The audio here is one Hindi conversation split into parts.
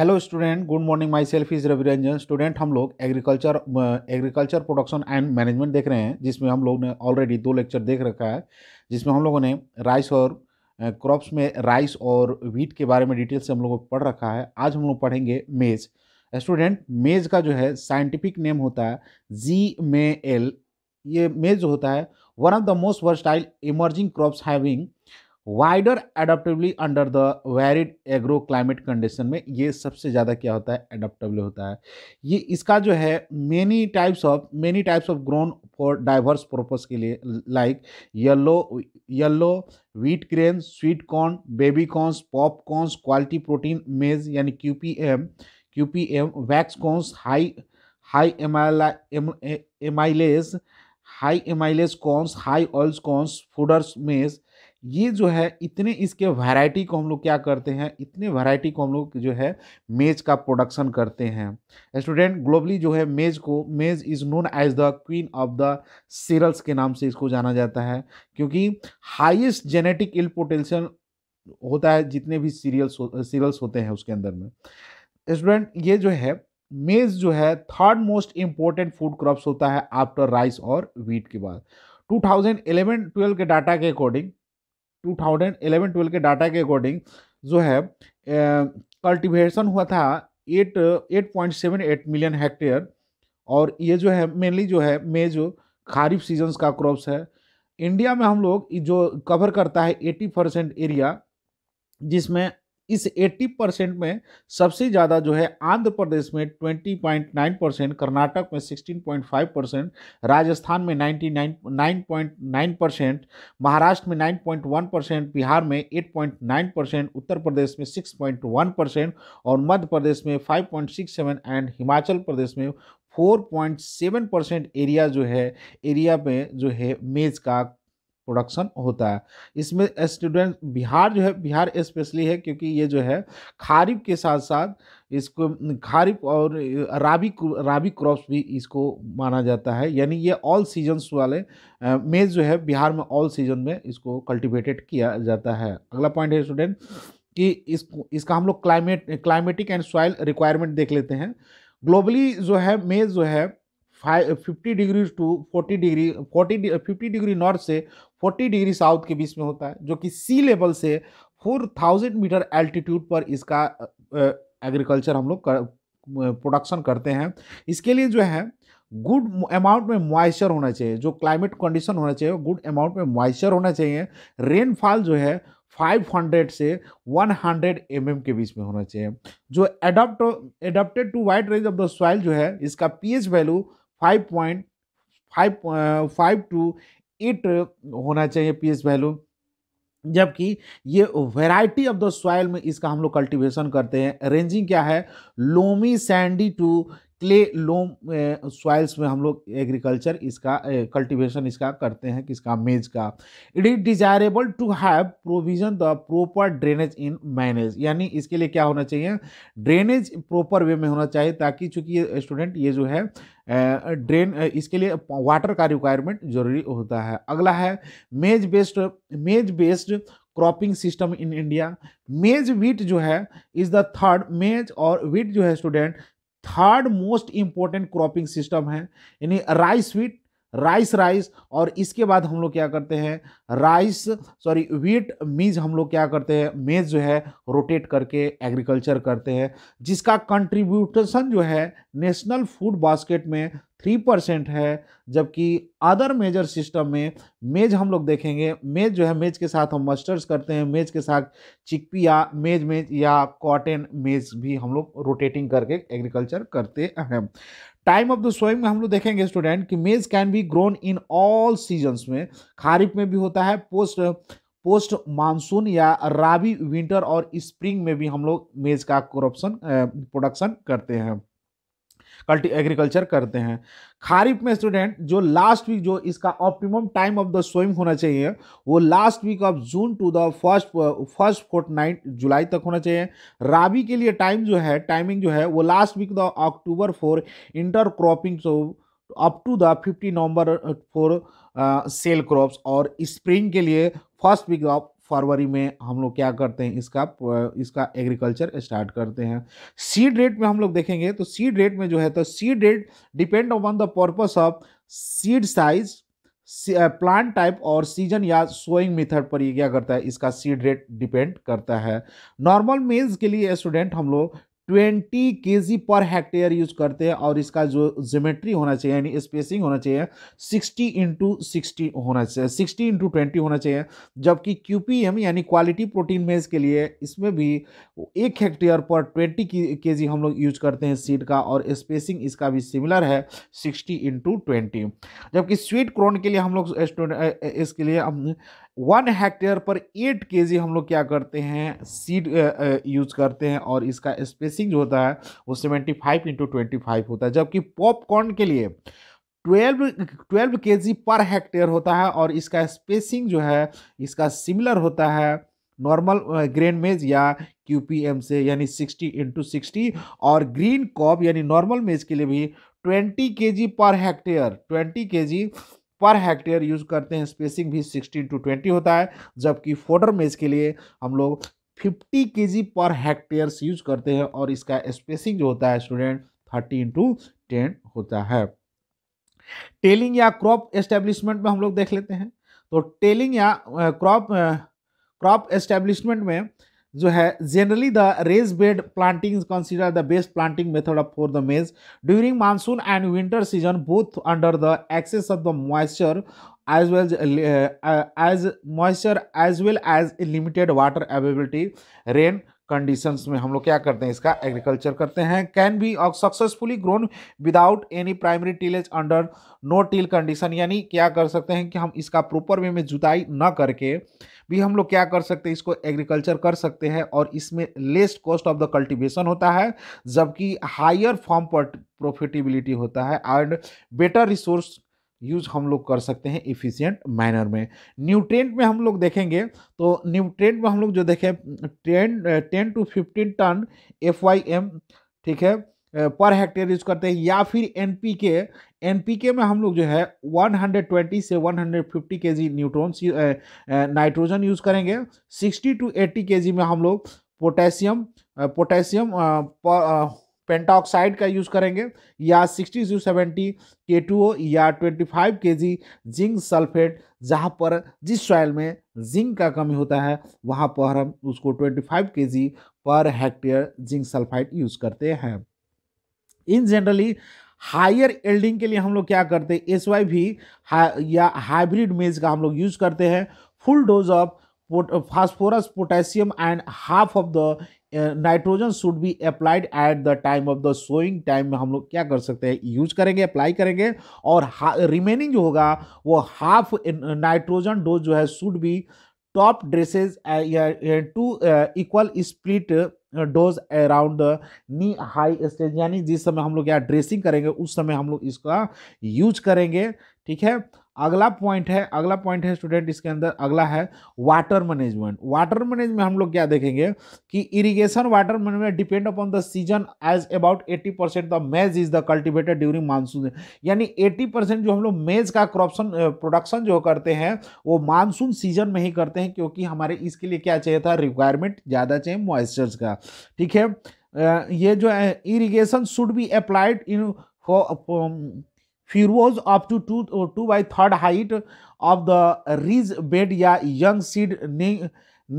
hello student good morning myself is Ravi Ranjan student हम लोग agriculture agriculture production and management देख रहे हैं जिसमें हम लोग ने ऑलरेडी दो लेक्चर देख रखा है जिसमें हम लोगों ने राइस और क्रॉप्स में राइस और वीट के बारे में डिटेल से हम लोगों को पढ़ रखा है आज हम लोग पढ़ेंगे मेज़ स्टूडेंट मेज़ का जो है साइंटिफिक नेम होता है जी मे एल ये मेज़ जो होता है one of the most versatile emerging crops having wider adaptability under the varied agro climate condition में ये सबसे ज़्यादा क्या होता है एडोप्टेबल होता है ये इसका जो है many types of many types of grown for diverse purpose के लिए like yellow yellow wheat grain sweet corn baby corns popcorns quality protein maize यानी Q P M Q P M wax corns high high M I M I high M I corns high oils corns fodders maize ये जो है इतने इसके वैरायटी को हम लोग क्या करते हैं इतने वैरायटी को हम लोग जो है मेज का प्रोडक्शन करते हैं स्टूडेंट ग्लोबली जो है मेज को maize is known as the queen of the cereals के नाम से इसको जाना जाता है क्योंकि हाईएस्ट जेनेटिक इल पोटेंशियल होता है जितने भी सीरियल्स हो, होते हैं उसके अंदर में स्टूडेंट ये जो है मेज जो है third most important food crops होता है आफ्टर राइस और वीट के बाद 2011-12 के डाटा के according to thousand eleven twelve के डाटा के अकॉर्डिंग जो है कल्टिवेशन हुआ था eight eight point seven eight million hectare और ये जो है मेनली जो है मे जो खारिफ सीजन्स का क्रॉप्स है इंडिया में हम लोग जो कवर करता है एटी परसेंट एरिया जिसमें इस 80 परसेंट में सबसे ज़्यादा जो है आंध्र प्रदेश में 20.9 परसेंट कर्नाटक में 16.5 परसेंट राजस्थान में 99.9 परसेंट महाराष्ट्र में 9.1 परसेंट बिहार में 8.9 परसेंट उत्तर प्रदेश में 6.1 परसेंट और मध्य प्रदेश में 5.67 एंड हिमाचल प्रदेश में 4.7 परसेंट एरिया जो है एरिया में जो है मेज का प्रोडक्शन होता है इसमें स्टूडेंट बिहार जो है बिहार स्पेशली है क्योंकि ये जो है खारिफ के साथ साथ इसको खारिफ और राबी राबी क्रॉप्स भी इसको माना जाता है यानी ये ऑल सीजन्स वाले में जो है बिहार में ऑल सीजन में इसको कल्टिवेटेड किया जाता है अगला पॉइंट है स्टूडेंट कि इस इसका हम लोग climate climatic and soil requirement देख लेते हैं ग्लोबली जो है मेज़ जो है five fifty degree to forty degree forty fifty degree north से 40 डिग्री साउथ के बीच में होता है जो कि सी लेवल से 4000 मीटर एल्टीट्यूड पर इसका एग्रीकल्चर हम लोग कर, प्रोडक्शन करते हैं इसके लिए जो है गुड अमाउंट में मॉइस्चर होना चाहिए जो क्लाइमेट कंडीशन होना चाहिए गुड अमाउंट में मॉइस्चर होना चाहिए रेनफॉल जो है 500 से 100 हंड्रेड mm के बीच में होना चाहिए जो adapt adapted to wide range of the soil जो है इसका pH value 5.5 five to eight होना चाहिए एस वैल्यू जबकि ये वैरायटी ऑफ द सॉयल में इसका हम लोग कल्टीवेशन करते हैं रेंजिंग क्या है loamy sandy to clay loam soils में हम लोग एग्रीकल्चर इसका कल्टीवेशन इसका करते हैं किसका मेज का it is desirable to have provision the proper drainage in manage यानी इसके लिए क्या होना चाहिए ड्रेनेज प्रॉपर वे में होना चाहिए ताकि चूंकि ये स्टूडेंट ये जो है ड्रेन इसके लिए वाटर का रिक्वायरमेंट जरूरी होता है अगला है maize based maize based cropping system in India maize wheat जो है इज़ द थर्ड मेज और वीट जो है student third most important cropping system है यानी राइस वीट राइस राइस और इसके बाद हम लोग क्या करते हैं राइस सॉरी वीट मीज हम लोग क्या करते हैं मेज जो है रोटेट करके एग्रीकल्चर करते हैं जिसका कंट्रीब्यूशन जो है नेशनल फूड बास्केट में थ्री परसेंट है जबकि अदर मेजर सिस्टम में मेज हम लोग देखेंगे मेज जो है मेज के साथ हम मस्टर्स करते हैं मेज के साथ चिकपी या मेज मेज या कॉटन मेज भी हम लोग रोटेटिंग करके एग्रीकल्चर करते हैं टाइम ऑफ द सोइंग में हम लोग देखेंगे स्टूडेंट कि maize can be grown in all seasons में खारिफ में भी होता है पोस्ट पोस्ट मानसून या रावी विंटर और स्प्रिंग में भी हम लोग मेज का क्रॉप्शन प्रोडक्शन करते हैं कल्टी एग्रीकल्चर करते हैं खारिफ में स्टूडेंट जो लास्ट वीक जो इसका ऑप्टिमम टाइम ऑफ द स्वयं होना चाहिए वो last week of June to the first first fortnight July तक होना चाहिए राबी के लिए टाइम जो है टाइमिंग जो है वो last week the October for inter cropping up to the fifty November for sole crops और स्प्रिंग के लिए फर्स्ट वीक ऑफ फरवरी में हम लोग क्या करते हैं इसका इसका एग्रीकल्चर स्टार्ट करते हैं सीड रेट में हम लोग देखेंगे तो सीड रेट में जो है तो seed rate depend on the purpose of seed size plant type और सीजन या सोइंग मेथड पर ये क्या करता है इसका सीड रेट डिपेंड करता है नॉर्मल मेल्स के लिए स्टूडेंट हम लोग ट्वेंटी के पर हेक्टेयर यूज करते हैं और इसका जो जोमेट्री होना चाहिए यानी स्पेसिंग होना चाहिए सिक्सटी इंटू सिक्सटी होना चाहिए सिक्सटी इंटू ट्वेंटी होना चाहिए जबकि क्यूपीएम यानी क्वालिटी प्रोटीन मेज के लिए इसमें भी एक हेक्टेयर पर ट्वेंटी के जी हम लोग यूज करते हैं सीड का और स्पेसिंग इसका भी सिमिलर है सिक्सटी इंटू ट्वेंटी जबकि स्वीट क्रोन के लिए हम लोग इसके लिए वन हेक्टेयर पर एट के हम लोग क्या करते हैं सीड यूज करते हैं और इसका स्पेसिंग जो होता है वो seventy five into twenty five होता है जबकि पॉपकॉर्न के लिए ट्वेल्व ट्वेल्व के पर हेक्टेयर होता है और इसका स्पेसिंग जो है इसका सिमिलर होता है नॉर्मल ग्रेन मेज या क्यू से यानी सिक्सटी इंटू सिक्सटी और ग्रीन कॉप यानी नॉर्मल मेज के लिए भी ट्वेंटी के पर हेक्टेयर ट्वेंटी के पर हेक्टेयर यूज करते हैं स्पेसिंग भी 16 टू 20 होता है जबकि फोडर मेज के लिए हम लोग 50 के पर हेक्टेयर यूज करते हैं और इसका स्पेसिंग जो होता है स्टूडेंट थर्टी इंटू टेन होता है टेलिंग या क्रॉप एस्टेब्लिशमेंट में हम लोग देख लेते हैं तो टेलिंग या क्रॉप क्रॉप एस्टेब्लिशमेंट में जो है generally the raised bed planting is consider the best planting method for the maize during monsoon and winter season both under the excess of the moisture as well uh, as moisture as well as limited water availability rain conditions में हम लोग क्या करते हैं इसका एग्रीकल्चर करते हैं can be successfully grown without any primary tillage under no till condition यानी क्या कर सकते हैं कि हम इसका प्रॉपर वे में जुताई न करके भी हम लोग क्या कर सकते हैं इसको एग्रीकल्चर कर सकते हैं और इसमें less cost of the cultivation होता है जबकि हायर फॉर्म पर प्रॉफिटेबिलिटी होता है एंड बेटर रिसोर्स यूज हम लोग कर सकते हैं इफ़िशियंट मैनर में न्यूट्रेंट में हम लोग देखेंगे तो न्यूट्रेंट में हम लोग जो देखें ten ten to fifteen ton F Y M ठीक है पर हेक्टेयर यूज करते हैं या फिर N P K N P K में हम लोग जो है 120 से 150 के जी न्यूट्रॉन्स नाइट्रोजन यूज़ करेंगे 60 टू 80 के जी में हम लोग पोटेशियम पोटेशियम पेंटाऑक्साइड का यूज़ करेंगे या sixty to seventy K two O या ट्वेंटी फाइव के जी जिंक सल्फेट जहाँ पर जिस सॉइल में जिंक का कमी होता है वहाँ पर हम उसको twenty five K G per hectare zinc sulphide use करते हैं इन जनरली हायर एल्डिंग के लिए हम लोग क्या करते हैं एस वाई भी हा, या हाइब्रिड मेज का हम लोग यूज़ करते हैं full dose of phosphorus potassium and half of the nitrogen should be applied at the time of the sowing time में हम लोग क्या कर सकते हैं यूज करेंगे अप्लाई करेंगे और रिमेनिंग जो होगा वो हाफ नाइट्रोजन डोज जो है should be top dressed two equal split dose around the knee high stage यानी जिस समय हम लोग यहाँ ड्रेसिंग करेंगे उस समय हम लोग इसका यूज करेंगे ठीक है अगला पॉइंट है अगला पॉइंट है स्टूडेंट इसके अंदर अगला है वाटर मैनेजमेंट वाटर मैनेजमेंट हम लोग क्या देखेंगे कि irrigation water management depend upon the season as about 80 percent the maize is the cultivated during monsoon यानी 80 परसेंट जो हम लोग मेज का क्रॉपन प्रोडक्शन जो करते हैं वो मानसून सीजन में ही करते हैं क्योंकि हमारे इसके लिए क्या चाहिए था रिक्वायरमेंट ज़्यादा चाहिए मॉइस्चर्स का ठीक है ये जो है irrigation should be applied in for furrows up to two two by third height of the the bed या young seed knee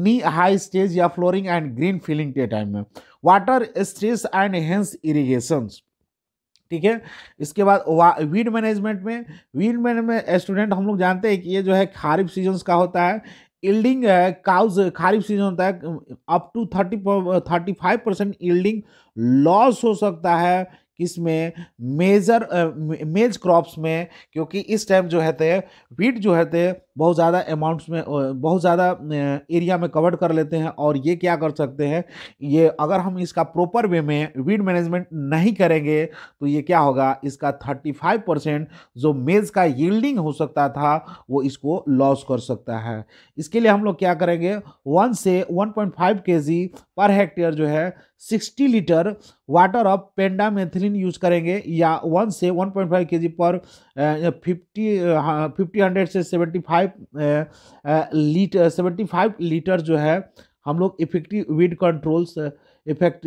knee high stage या फ्लोरिंग एंड ग्रीन फीलिंग के टाइम में water stress and hence irrigation ठीक है इसके बाद वीड मैनेजमेंट में वीड मैनेजमेंट स्टूडेंट हम लोग जानते हैं कि ये जो है खारिफ सीजन का होता है इल्डिंग है काउज खारिफ सीजन होता है up to thirty thirty five percent yielding loss हो सकता है इसमें मेजर मेज क्रॉप्स में क्योंकि इस टाइम जो है थे वीट जो है थे बहुत ज़्यादा अमाउंट्स में बहुत ज़्यादा एरिया में कवर कर लेते हैं और ये क्या कर सकते हैं ये अगर हम इसका प्रॉपर वे में वीड मैनेजमेंट नहीं करेंगे तो ये क्या होगा इसका 35 परसेंट जो मेज का यील्डिंग हो सकता था वो इसको लॉस कर सकता है इसके लिए हम लोग क्या करेंगे वन से वन पॉइंट पर हेक्टेयर जो है 60 litre water of pendimethalin use करेंगे या वन से 1.5 पॉइंट फाइव के जी पर फिफ्टी हाँ, फिफ्टी हंड्रेड से 75 लीटर फाइव लीटर जो है हम लोग effective weed controls effect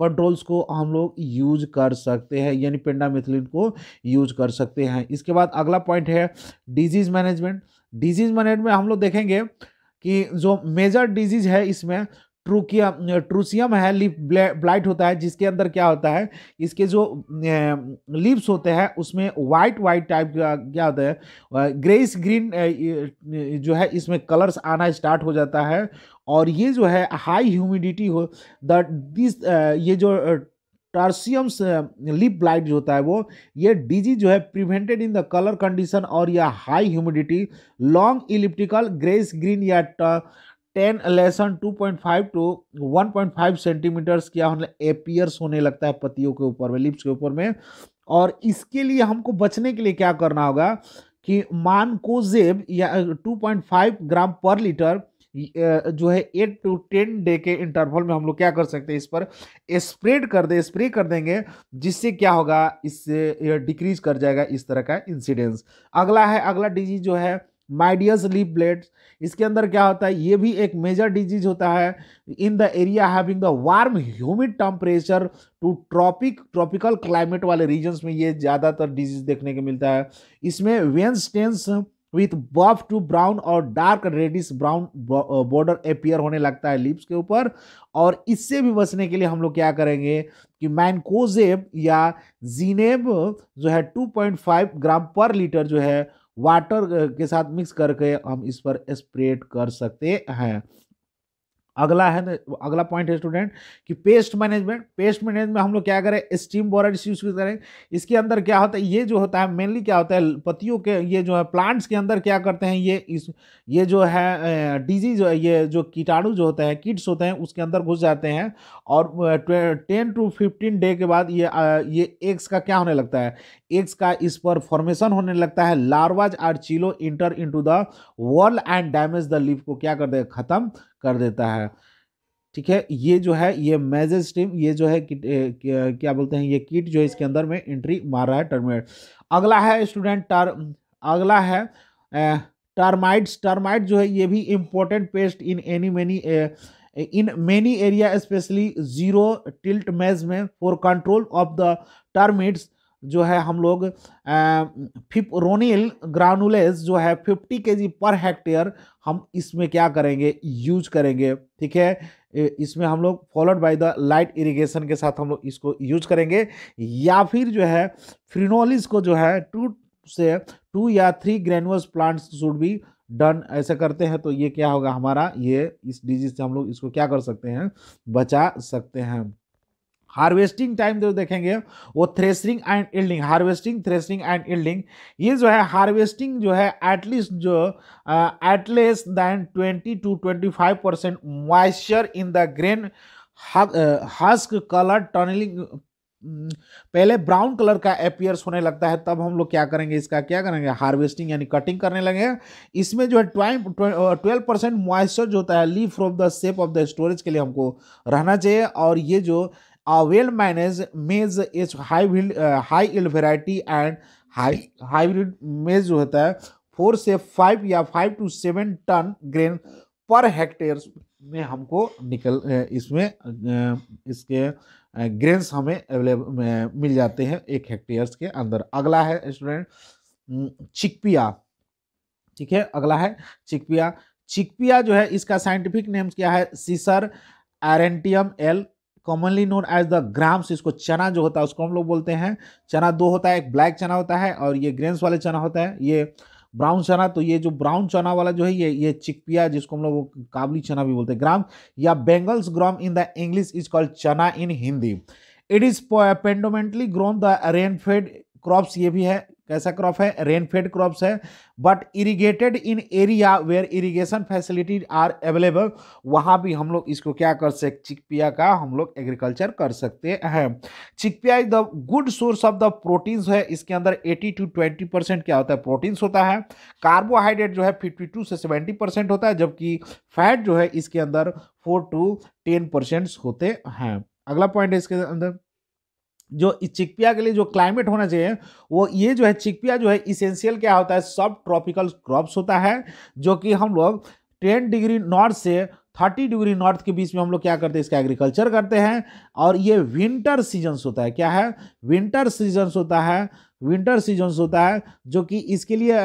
controls को हम लोग यूज कर सकते हैं यानी मेथिलीन को यूज कर सकते हैं इसके बाद अगला पॉइंट है डिजीज़ मैनेजमेंट डिजीज़ मैनेजमेंट हम लोग देखेंगे कि जो मेजर डिजीज़ है इसमें ट्रूकिया ट्रूसियम है लीफ ब्लाइट होता है जिसके अंदर क्या होता है इसके जो लीव्स होते हैं उसमें वाइट वाइट टाइप का क्या होता है ग्रेस ग्रीन जो है इसमें कलर्स आना स्टार्ट हो जाता है और ये जो है हाई ह्यूमिडिटी हो दिस ये जो टर्सियम्स लिप ब्लाइट जो होता है वो ये डिजीज जो है prevented in the colour condition और या high humidity long elliptical grace green या tan lesion two point five to one point five centimetres क्या होने एपियर्स होने लगता है पतियों के ऊपर में लिप्स के ऊपर में और इसके लिए हमको बचने के लिए क्या करना होगा कि मान को जेब या फाइव ग्राम पर लीटर जो है एट टू टेन डे के इंटरवल में हम लोग क्या कर सकते हैं इस पर स्प्रेड कर दे स्प्रे कर देंगे जिससे क्या होगा इससे डिक्रीज कर जाएगा इस तरह का इंसिडेंस अगला है अगला डिजीज जो है माइडियस लिप ब्लेड्स इसके अंदर क्या होता है ये भी एक मेजर डिजीज होता है in the area having the warm humid temperature to tropic tropical climate वाले रीजन्स में ये ज़्यादातर डिजीज देखने को मिलता है इसमें when stains with buff to brown और dark reddish brown border appear होने लगता है लिप्स के ऊपर और इससे भी बचने के लिए हम लोग क्या करेंगे कि मैनकोजेब या जीनेब जो है 2.5 ग्राम पर लीटर जो है वाटर के साथ मिक्स करके हम इस पर स्प्रेड कर सकते हैं अगला है अगला पॉइंट है स्टूडेंट कि पेस्ट मैनेजमेंट पेस्ट मैनेजमेंट में हम लोग क्या करें स्टीम बोरर यूज करें इसके अंदर क्या होता है ये जो होता है मेनली क्या होता है पतियों के ये जो है प्लांट्स के अंदर क्या करते हैं ये इस ये जो है डिजीज ये जो कीटाणु जो होते हैं किड्स होते हैं उसके अंदर घुस जाते हैं और टेन टू फिफ्टीन डे के बाद ये ये एग्स का क्या होने लगता है एग्स का इस पर फॉर्मेशन होने लगता है larvae are Chilo enter into the whorl and damage the leaf को क्या कर दे खत्म कर देता है ठीक है ये जो है ये मेजेज स्टीम ये जो है कि, क्या बोलते हैं ये किट जो है इसके अंदर में एंट्री मार रहा है टर्मिनेट अगला है स्टूडेंट टार अगला है टर्माइट्स टर्माइट जो है ये भी important pest in any many in many area specially zero till maize में for control of the termites जो है हम लोग फिपरोनिल ग्रानुलेस जो है 50 के पर हेक्टेयर हम इसमें क्या करेंगे यूज करेंगे ठीक है इसमें हम लोग followed by the light irrigation के साथ हम लोग इसको यूज करेंगे या फिर जो है फ्रिनोलिस को जो है टू से टू या three granules plants should be done ऐसे करते हैं तो ये क्या होगा हमारा ये इस डिजीज से हम लोग इसको क्या कर सकते हैं बचा सकते हैं हार्वेस्टिंग टाइम जो देखेंगे वो threshing and yielding harvesting threshing and yielding ये जो है हार्वेस्टिंग जो है एटलीस्ट जो at least than twenty to twenty five percent moisture in the grain husk colour turning पहले ब्राउन कलर का अपियर्स होने लगता है तब हम लोग क्या करेंगे इसका क्या करेंगे हार्वेस्टिंग यानी कटिंग करने लगे इसमें जो है ट्वेल्व परसेंट मॉइस्चर जो होता है leaf from the shape of the storage के लिए हमको रहना चाहिए और ये जो A well-managed maize is high yield, uh, high yield variety and high hybrid maize जो होता है फोर से फाइव या five to seven ton grain per hectare में हमको निकल इसमें इसके ग्रेन्स हमें अवेलेबल मिल जाते हैं एक हेक्टेयर्स के अंदर अगला है स्टूडेंट चिकपिया ठीक है अगला है चिकपिया चिकपिया जो है इसका साइंटिफिक नेम क्या है Cicer arietinum L commonly known as the grams इसको चना जो होता है उसको हम लोग बोलते हैं चना दो होता है एक ब्लैक चना होता है और ये ग्रेन्स वाले चना होता है ये ब्राउन चना तो ये जो ब्राउन चना वाला जो है ये ये चिकपिया जिसको हम लोग काबली चना भी बोलते हैं ग्राम या Bengals gram in the English is called chana in Hindi it is predominantly grown the rain fed crops ये भी है कैसा क्रॉप है रेनफेड क्रॉप्स है but irrigated in area where irrigation facility are available वहाँ भी हम लोग इसको क्या कर सकते चिकपिया का हम लोग एग्रीकल्चर कर सकते हैं chickpea is the good source of the proteins है इसके अंदर 80 टू 20 परसेंट क्या होता है प्रोटीन्स होता है कार्बोहाइड्रेट जो है 52 से 70 परसेंट होता है जबकि फैट जो है इसके अंदर फोर टू टेन परसेंट होते हैं अगला पॉइंट है इसके अंदर जो चिकपिया के लिए जो क्लाइमेट होना चाहिए वो ये जो है चिकपिया जो है इसेंशियल क्या होता है सब ट्रॉपिकल क्रॉप्स होता है जो कि हम लोग टेन डिग्री नॉर्थ से थर्टी डिग्री नॉर्थ के बीच में हम लोग क्या करते हैं इसका एग्रीकल्चर करते हैं और ये विंटर सीजन्स होता है क्या है विंटर सीजन्स होता है विंटर सीजन्स होता है जो कि इसके लिए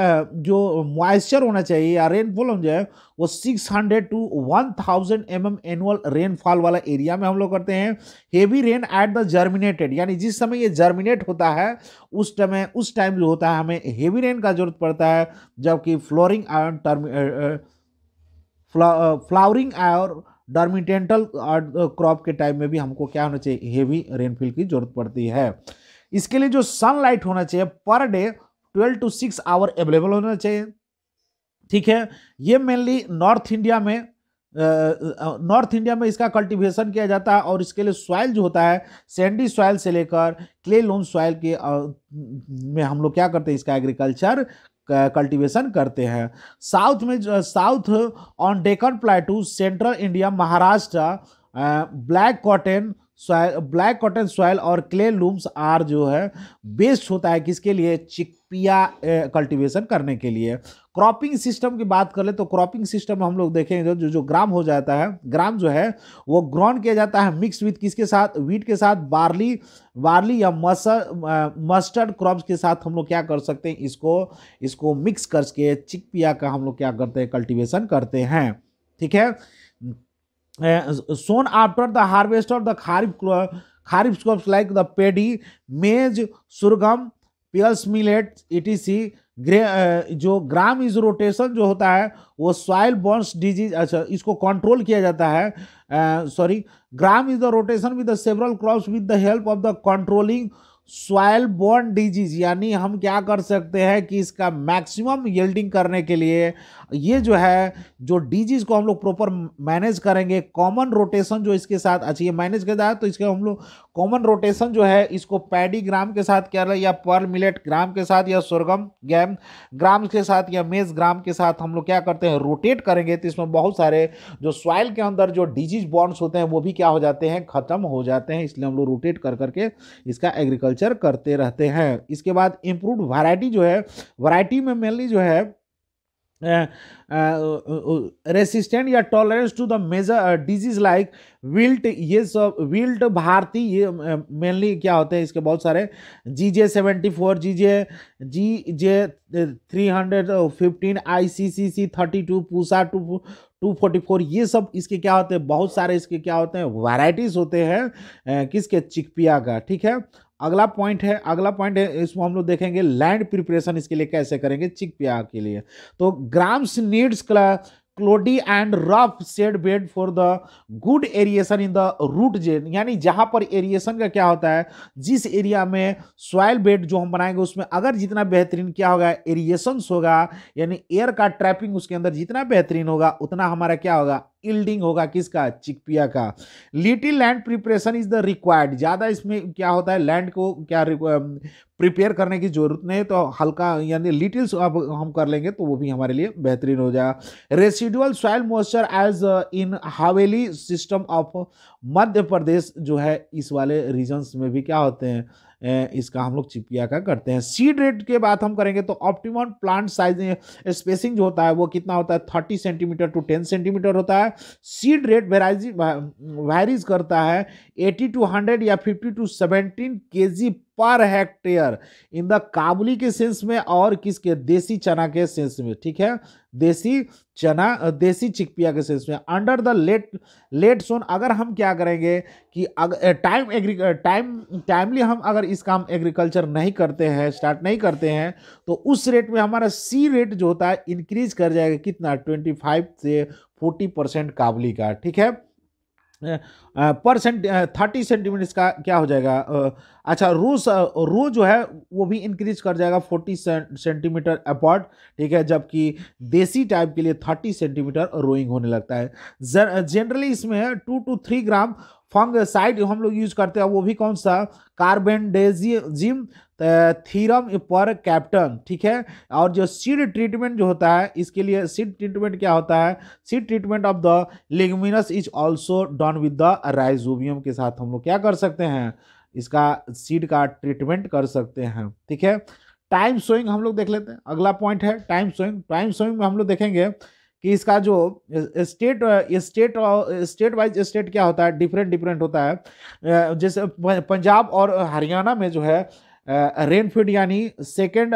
जो मॉइस्चर होना चाहिए या रेनफॉल हम जो है वो 600 to 1000 thousand M M annual rainfall वाला एरिया में हम लोग करते हैं heavy rain at the germinated यानी जिस समय ये जर्मिनेट होता है उस समय उस टाइम जो होता है हमें हेवी रेन का जरूरत पड़ता है जबकि फ्लोरिंग आयन टर्म फ्लावरिंग आयोर डर्मिटेंटल क्रॉप के टाइम में भी हमको क्या होना चाहिए हेवी रेनफिल की जरूरत पड़ती है इसके लिए जो सनलाइट होना चाहिए per day twelve to six hour available होना चाहिए ठीक है ये मेनली नॉर्थ इंडिया में नॉर्थ इंडिया में इसका कल्टीवेशन किया जाता है और इसके लिए सॉइल जो होता है सैंडी सॉइल से लेकर क्ले लोन सॉइल के में हम लोग क्या करते हैं इसका एग्रीकल्चर कल्टीवेशन करते हैं साउथ में south on Deccan plateau central India Maharashtra black cotton soil black cotton soil और क्ले लूम्स आर जो है बेस्ट होता है किसके लिए चिकपिया कल्टीवेशन करने के लिए क्रॉपिंग सिस्टम की बात कर ले तो क्रॉपिंग सिस्टम हम लोग देखेंगे जो जो जो ग्राम हो जाता है ग्राम जो है वो ग्रॉन किया जाता है मिक्स विथ किसके साथ वीट के साथ बार्ली बार्ली या मसर मस्टर्ड क्रॉप्स के साथ हम लोग क्या कर सकते हैं इसको इसको मिक्स करके चिकपिया का हम लोग क्या करते हैं कल्टिवेशन करते हैं ठीक है sown after the harvest of the kharif kharif crops like the paddy maize sorghum pulse millet etc ग्रे जो ग्राम इज रोटेशन जो होता है वो सॉइल बॉन्स डिजीज अच्छा इसको कंट्रोल किया जाता है sorry gram is the rotation with the several crops with the help of the controlling soil बॉन्ड डिजीज यानी हम क्या कर सकते हैं कि इसका मैक्सिमम येल्डिंग करने के लिए ये जो है जो डीजीज़ को हम लोग प्रॉपर मैनेज करेंगे कॉमन रोटेशन जो इसके साथ अच्छा ये मैनेज कर जाए तो इसके हम लोग कॉमन रोटेशन जो है इसको पैडी ग्राम के साथ क्या या पर मिलेट ग्राम के साथ या सुरगम गैम ग्राम के साथ या मेज ग्राम के साथ हम लोग क्या करते हैं रोटेट करेंगे तो इसमें बहुत सारे जो सॉइल के अंदर जो डिजीज बॉन्ड्स होते हैं वो भी क्या हो जाते हैं ख़त्म हो जाते हैं इसलिए हम लोग रोटेट कर करके इसका एग्रीकल्चर करते रहते हैं इसके बाद इम्प्रूव वरायटी जो है वरायटी में मेनली जो है रेसिस्टेंट uh, uh, uh, या tolerance to the major disease like wilt ये सब विल्ट भारती ये मेनली क्या होते हैं इसके बहुत सारे G J seventy four G J G J three hundred fifteen I C C C thirty two Pusa two two forty four ये सब इसके क्या होते हैं बहुत सारे इसके क्या होते हैं वैराइटीज़ होते हैं किसके चिकपिया का ठीक है अगला पॉइंट है अगला पॉइंट है इसमें हम लोग देखेंगे लैंड प्रिपरेशन इसके लिए कैसे करेंगे चिक प्या के लिए तो grams needs cloddy and rough seed bed for the good aeration in the root zone यानी जहाँ पर एरिएशन का क्या होता है जिस एरिया में सॉयल बेड जो हम बनाएंगे उसमें अगर जितना बेहतरीन क्या होगा एरिएशंस होगा यानी एयर का ट्रैपिंग उसके अंदर जितना बेहतरीन होगा उतना हमारा क्या होगा इल्डिंग होगा किसका चिकपिया का little land preparation is the required ज़्यादा इसमें क्या होता है लैंड को क्या प्रिपेयर करने की जरूरत नहीं तो हल्का यानी लिटिल्स अब हम कर लेंगे तो वो भी हमारे लिए बेहतरीन हो जाएगा residual soil moisture as in Haveli system of Madhya Pradesh जो है इस वाले रीजन्स में भी क्या होते हैं इसका हम लोग चिपिया का करते हैं सीड रेट के बात हम करेंगे तो ऑप्टिमम प्लांट साइज स्पेसिंग जो होता है वो कितना होता है thirty centimetre to ten centimetre होता है सीड रेट वेराइजी वायरीज करता है एटी टू हंड्रेड या fifty to seventeen K G per hectare in the काबुली के सेंस में और किसके देसी चना के सेंस में ठीक है देसी चना देसी चिकपिया के सेंस में under the late late sown अगर हम क्या करेंगे कि टाइम एग्री टाइम टाइमली हम अगर इस काम एग्रीकल्चर नहीं करते हैं स्टार्ट नहीं करते हैं तो उस रेट में हमारा सी रेट जो होता है इंक्रीज कर जाएगा कितना ट्वेंटी फाइव से फोर्टी परसेंट काबली का ठीक है परसेंट थर्टी सेंटीमीटर्स का क्या हो जाएगा अच्छा रू रू जो है वो भी इंक्रीज कर जाएगा फोर्टी सेंटीमीटर अपार्ट ठीक है जबकि देसी टाइप के लिए थर्टी सेंटीमीटर रोइंग होने लगता है जनरली इसमें two to three gram fungicide हम लोग यूज करते हैं वो भी कौन सा कार्बेंडेजिम थीरम पर कैप्टन ठीक है और जो सीड ट्रीटमेंट जो होता है इसके लिए सीड ट्रीटमेंट क्या होता है seed treatment of the leguminous is also done with the rhizobium के साथ हम लोग क्या कर सकते हैं इसका सीड का ट्रीटमेंट कर सकते हैं ठीक है टाइम सोइंग हम लोग देख लेते हैं अगला पॉइंट है टाइम सोइंग टाइम सोइंग में हम लोग देखेंगे कि इसका जो state state state wise state क्या होता है डिफरेंट डिफरेंट होता है जैसे पंजाब और हरियाणा में जो है रेनफीड यानी second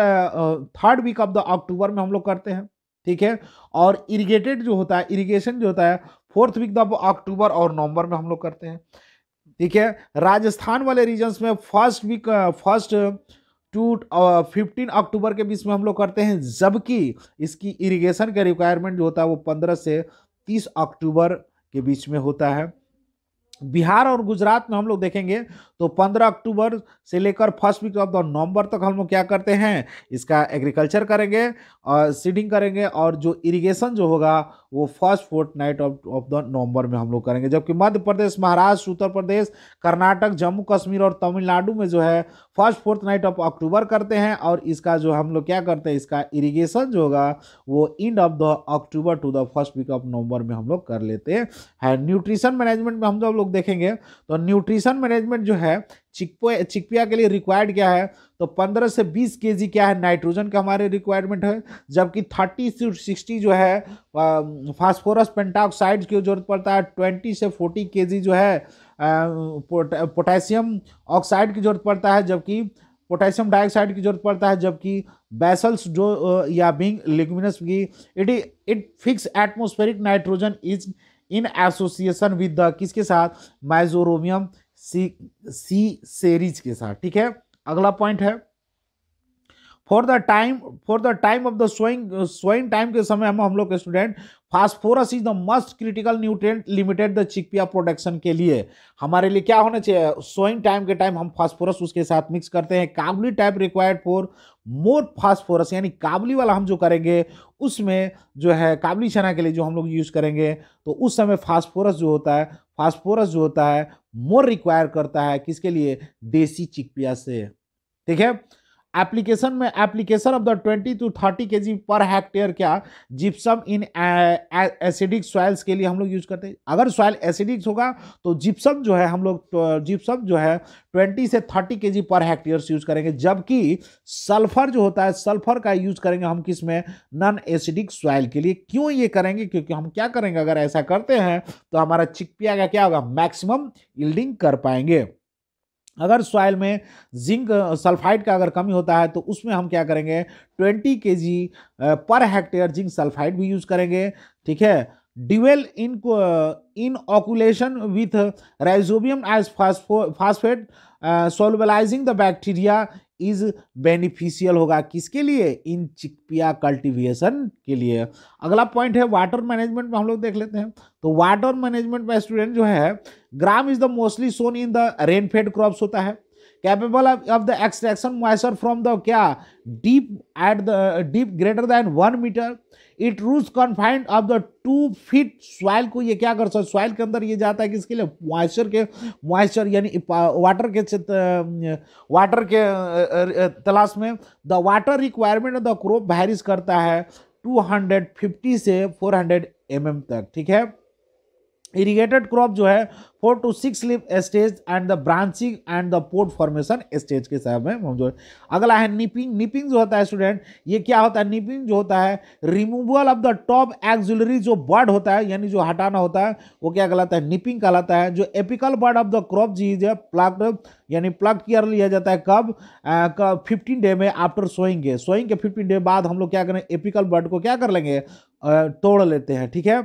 third week of the October में हम लोग करते हैं ठीक है और इरिगेटेड जो होता है इरिगेशन जो होता है फोर्थ वीक ऑफ अक्टूबर और नवंबर में हम लोग करते हैं ठीक है राजस्थान वाले रीजन्स में first week first to fifteen October के बीच में हम लोग करते हैं जबकि इसकी इरिगेशन का रिक्वायरमेंट जो होता है वो पंद्रह से तीस अक्टूबर के बीच में होता है बिहार और गुजरात में हम लोग देखेंगे तो 15 अक्टूबर से लेकर first week of the November तक हम लोग क्या करते हैं इसका एग्रीकल्चर करेंगे और सीडिंग करेंगे और जो इरिगेशन जो होगा वो first fortnight of of the November में हम लोग करेंगे जबकि मध्य प्रदेश महाराष्ट्र उत्तर प्रदेश कर्नाटक जम्मू कश्मीर और तमिलनाडु में जो है फर्स्ट फोर्थ नाइट ऑफ अक्टूबर करते हैं और इसका जो हम लोग क्या करते हैं इसका इरीगेशन जो होगा वो end of the October to the first week of November में हम लोग कर लेते हैं न्यूट्रिशन मैनेजमेंट में हम जब लोग देखेंगे तो न्यूट्रिशन मैनेजमेंट जो है है चिकपे चिकपिया के लिए रिक्वायर्ड क्या है तो 15 से 20 केजी क्या है नाइट्रोजन का हमारे रिक्वायरमेंट है जबकि 30 से 60 जो है फास्फोरस पेंटाऑक्साइड की जरूरत पड़ता है 20 से 40 केजी जो है पोटेशियम ऑक्साइड की जरूरत पड़ता है जबकि पोटेशियम डाइऑक्साइड की जरूरत पड़ता है जबकि बैसल्स जो या बिंग लिग्मिनस की it it fix atmospheric nitrogen is in association with the किसके साथ माइजोरोमियम सी सी सीरीज के साथ ठीक है अगला पॉइंट है for the time for the time of the sowing sowing time के समय हम हम लोग के student phosphorus is the most critical nutrient limited the chickpea production के लिए हमारे लिए क्या होना चाहिए स्वइंग टाइम के टाइम हम फास्फोरस उसके साथ मिक्स करते हैं Kabuli type required for more phosphorus यानी काबली वाला हम जो करेंगे उसमें जो है काबली चना के लिए जो हम लोग यूज़ करेंगे तो उस समय फास्फोरस जो होता है फास्फोरस जो होता है मोर रिक्वायर करता है किसके लिए देसी चिकपिया से ठीक है एप्लीकेशन में application of the twenty to thirty K G per hectare क्या जिप्सम इन एसिडिक सॉइल्स के लिए हम लोग यूज करते हैं अगर सॉइल एसिडिक्स होगा तो जिप्सम जो है हम लोग जिप्सम तो जो है ट्वेंटी से thirty K G per hectare use करेंगे जबकि सल्फर जो होता है सल्फर का यूज करेंगे हम किस में नॉन एसिडिक सॉइल के लिए क्यों ये करेंगे क्योंकि हम क्या करेंगे अगर ऐसा करते हैं तो हमारा चिकपिया का क्या होगा मैक्सिमम इल्डिंग कर पाएंगे अगर सॉइल में जिंक सल्फाइड का अगर कमी होता है तो उसमें हम क्या करेंगे 20 K G per hectare zinc sulphide भी यूज करेंगे ठीक है dual in inoculation with rhizobium as phospho phosphate solubilising the bacteria is beneficial होगा किसके लिए इन चिकपिया कल्टीवेशन के लिए अगला पॉइंट है वाटर मैनेजमेंट में हम लोग देख लेते हैं तो वाटर मैनेजमेंट में स्टूडेंट जो है gram is the mostly sown in the rainfed crops होता है capable of the extraction moisture from the क्या deep at the deep greater than one metre it roots confined of the two feet soil को ये क्या कर सकते सॉइल के अंदर ये जाता है किसके लिए मॉइस्चर के मॉइस्चर यानी वाटर के वाटर के तलाश में the water requirement of the crop varies करता है 250 से 400 हंड्रेड mm तक ठीक है इरीगेटेड क्रॉप जो है four to six leaf stage and the branching and the pod formation stage के साथ में हम जो अगला है निपिंग निपिंग जो होता है स्टूडेंट ये क्या होता है निपिंग जो होता है removal of the top axillary जो बर्ड होता है यानी जो हटाना होता है वो क्या कहलाता है निपिंग कहलाता है जो apical bud of the crop जीज है प्लग यानी प्लग किया लिया जाता है कब फिफ्टीन डे में आफ्टर सोइंग है सोइंग के फिफ्टीन डे बाद हम लोग क्या करें एपिकल बर्ड को क्या कर लेंगे तोड़ लेते हैं ठीक है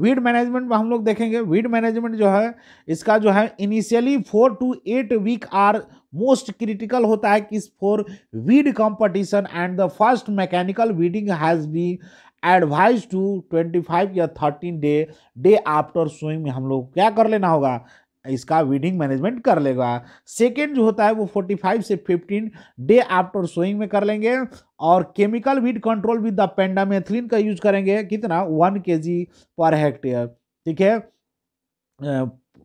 वीड मैनेजमेंट में हम लोग देखेंगे वीड मैनेजमेंट जो है इसका जो है initially four two eight week are most critical होता है कि for weed competition and the first mechanical weeding has be advise to twenty five या thirteen day day after sowing में हम लोग क्या कर लेना होगा इसका वीडिंग मैनेजमेंट कर लेगा सेकेंड जो होता है वो 45 से 15 डे आफ्टर सोइंग में कर लेंगे और chemical weed control with the pendimethalin का यूज करेंगे कितना वन के पर हेक्टेयर ठीक है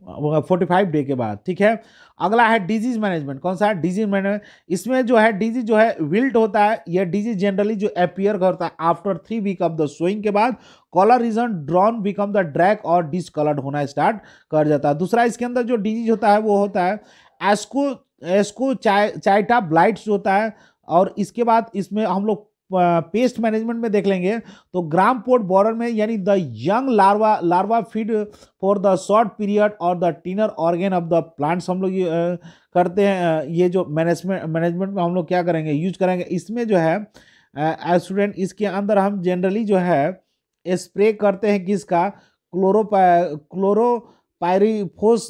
फोर्टी फाइव डे के बाद ठीक है अगला है डिजीज मैनेजमेंट कौन सा है डिजीज मैनेजमेंट इसमें जो है डिजीज जो है विल्ट होता है यह डिजीज जनरली जो अपियर करता है after three week of the sowing के बाद collar region drawn become the dark और डिसकलर्ड होना स्टार्ट कर जाता है दूसरा इसके अंदर जो डिजीज होता है वो होता है एस्को एस्को चाय चाइटा ब्लाइट्स होता है और इसके बाद इसमें हम लोग पेस्ट मैनेजमेंट में देख लेंगे तो ग्राम पोर्ट बॉर्डर में यानी the young larva larva feed for the short period और the tender organ of the plants हम लोग करते हैं ये जो मैनेजमेंट मैनेजमेंट में हम लोग क्या करेंगे यूज करेंगे इसमें जो है स्टूडेंट इसके अंदर हम जनरली जो है स्प्रे करते हैं किसका chloro chlorpyrifos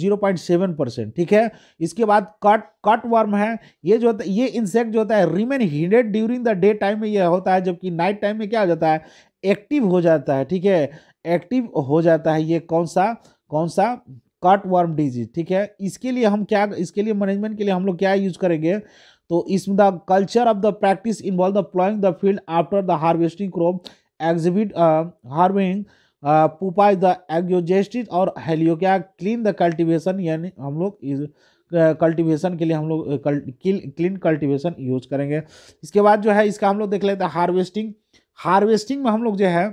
zero point seven percent ठीक है इसके बाद कट कट वर्म है ये जो होता है ये इंसेक्ट जो होता है remain hidden during the day time में यह होता है जबकि नाइट टाइम में क्या हो जाता है एक्टिव हो जाता है ठीक है एक्टिव हो जाता है ये कौन सा कौन सा कट वर्म डिजीज ठीक है इसके लिए हम क्या इसके लिए मैनेजमेंट के लिए हम लोग क्या यूज करेंगे तो इसमें the culture of the practice involve the ploughing the field after the harvesting crop exhibit harbouring pupa the एग्जोजेस्टिस और क्या क्लीन द कल्टिवेशन यानी हम लोग कल्टिवेशन के लिए हम लोग क्लीन कल्टिवेशन यूज करेंगे इसके बाद जो है इसका हम लोग देख लेते हैं हार्वेस्टिंग हार्वेस्टिंग में हम लोग जो है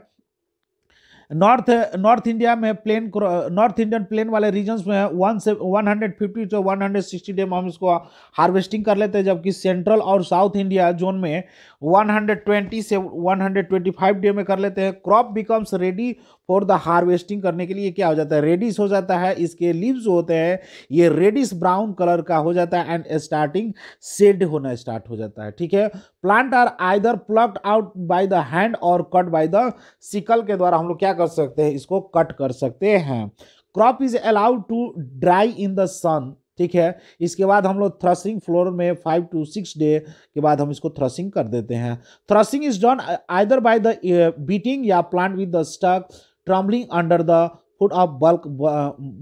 नॉर्थ नॉर्थ इंडिया में प्लेन नॉर्थ इंडियन प्लेन वाले रीजन्स में वन से one hundred fifty to one hundred sixty day में हम इसको हार्वेस्टिंग कर लेते हैं जबकि सेंट्रल और साउथ इंडिया जोन में वन हंड्रेड ट्वेंटी से one hundred twenty five day में कर लेते हैं crop becomes ready for the harvesting करने के लिए क्या हो जाता है रेडिस हो जाता है इसके लीव्स होते हैं ये रेडिस ब्राउन कलर का हो जाता है एंड स्टार्टिंग सेड होना स्टार्ट हो जाता है ठीक है plant are either plucked out by the hand और कट बाय द सिकल के द्वारा हम लोग क्या कर सकते हैं इसको कट कर सकते हैं crop is allowed to dry in the sun ठीक है इसके बाद हम लोग थ्रसिंग फ्लोर में फाइव टू सिक्स डे के बाद हम इसको थ्रसिंग कर देते हैं threshing is done either by the beating या plant with the stick trampling under the foot of bulk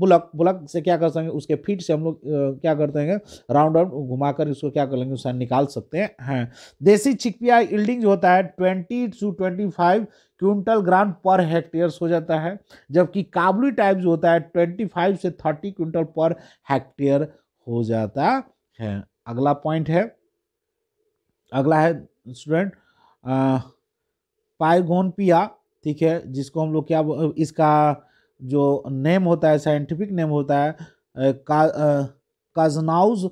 bullock bullock से क्या कर सकेंगे उसके फीट से हम लोग क्या करते हैं राउंड राउंड कर इसको क्या कर लेंगे उसे निकाल सकते हैं देसी चिकपिया इल्डिंग जो होता है twenty to twenty five quintal gram per hectares हो जाता है जबकि काबुली टाइप जो होता है ट्वेंटी फाइव से थर्टी क्विंटल पर हेक्टेयर हो जाता है अगला पॉइंट है अगला है स्टूडेंट पाइगोनपिया ठीक है जिसको हम लोग क्या इसका जो नेम होता है साइंटिफिक नेम होता है का, काजनाउज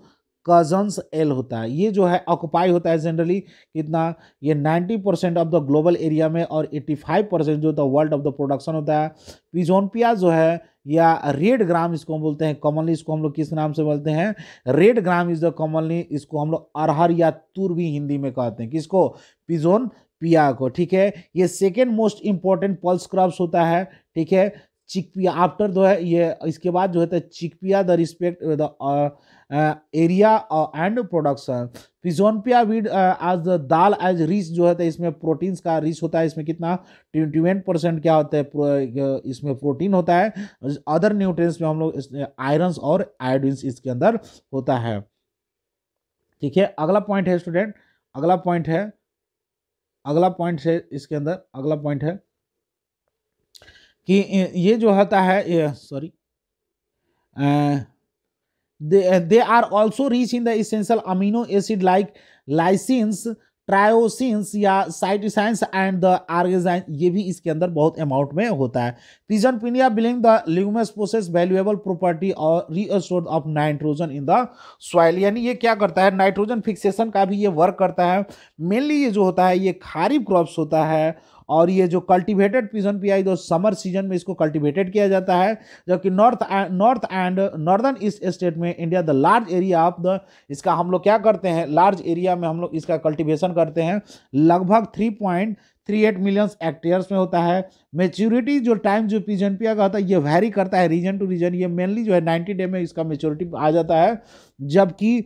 कजन्स एल होता है ये जो है ऑक्यूपाई होता है जनरली कितना ये 90 percent of the global area में और 85 परसेंट जो है वर्ल्ड ऑफ द प्रोडक्शन होता है पिजोनपिया जो है या रेड ग्राम इसको हम बोलते हैं कॉमनली इसको हम लोग किस नाम से बोलते हैं red gram is the commonly इसको हम लोग अरहर या तुर भी हिंदी में कहते हैं किसको पिजोन पिया को ठीक है ये second most important pulse crops होता है ठीक है चिकपिया आफ्टर जो है ये इसके बाद जो है chickpea the respect the area and production pigeonpea weed आज दाल एज रिच जो है तो इसमें प्रोटीन्स का रिच होता है इसमें कितना ट्वेंटी वन परसेंट क्या होता है प्रो, इसमें प्रोटीन होता है अदर न्यूट्रिएंट्स में हम लोग आयरन्स और आयोडीन्स इसके अंदर होता है ठीक है अगला पॉइंट है स्टूडेंट अगला पॉइंट है अगला पॉइंट है इसके अंदर अगला पॉइंट है कि ये जो होता है sorry they are also rich in the essential amino acid like lysine tyrosines या साइटिसाइंस एंड द आर्गेजाइन ये भी इसके अंदर बहुत अमाउंट में होता है pigeon pea being the legumes possess valuable property और restore of nitrogen in the soil यानी ये क्या करता है नाइट्रोजन फिक्सेशन का भी ये वर्क करता है मेनली ये जो होता है ये खारिफ क्रॉप्स होता है और ये जो कल्टीवेटेड पीजन पियाई दो समर सीजन में इसको कल्टीवेटेड किया जाता है जबकि north north and northern east state में India the large area of the इसका हम लोग क्या करते हैं लार्ज एरिया में हम लोग इसका कल्टिवेशन करते हैं लगभग three point three eight millions hectares में होता है मेच्योरिटी जो टाइम जो पिजन पिया का होता है ये वेरी करता है रीजन टू रीजन ये मेनली जो है नाइन्टी डे में इसका मेच्योरिटी आ जाता है जबकि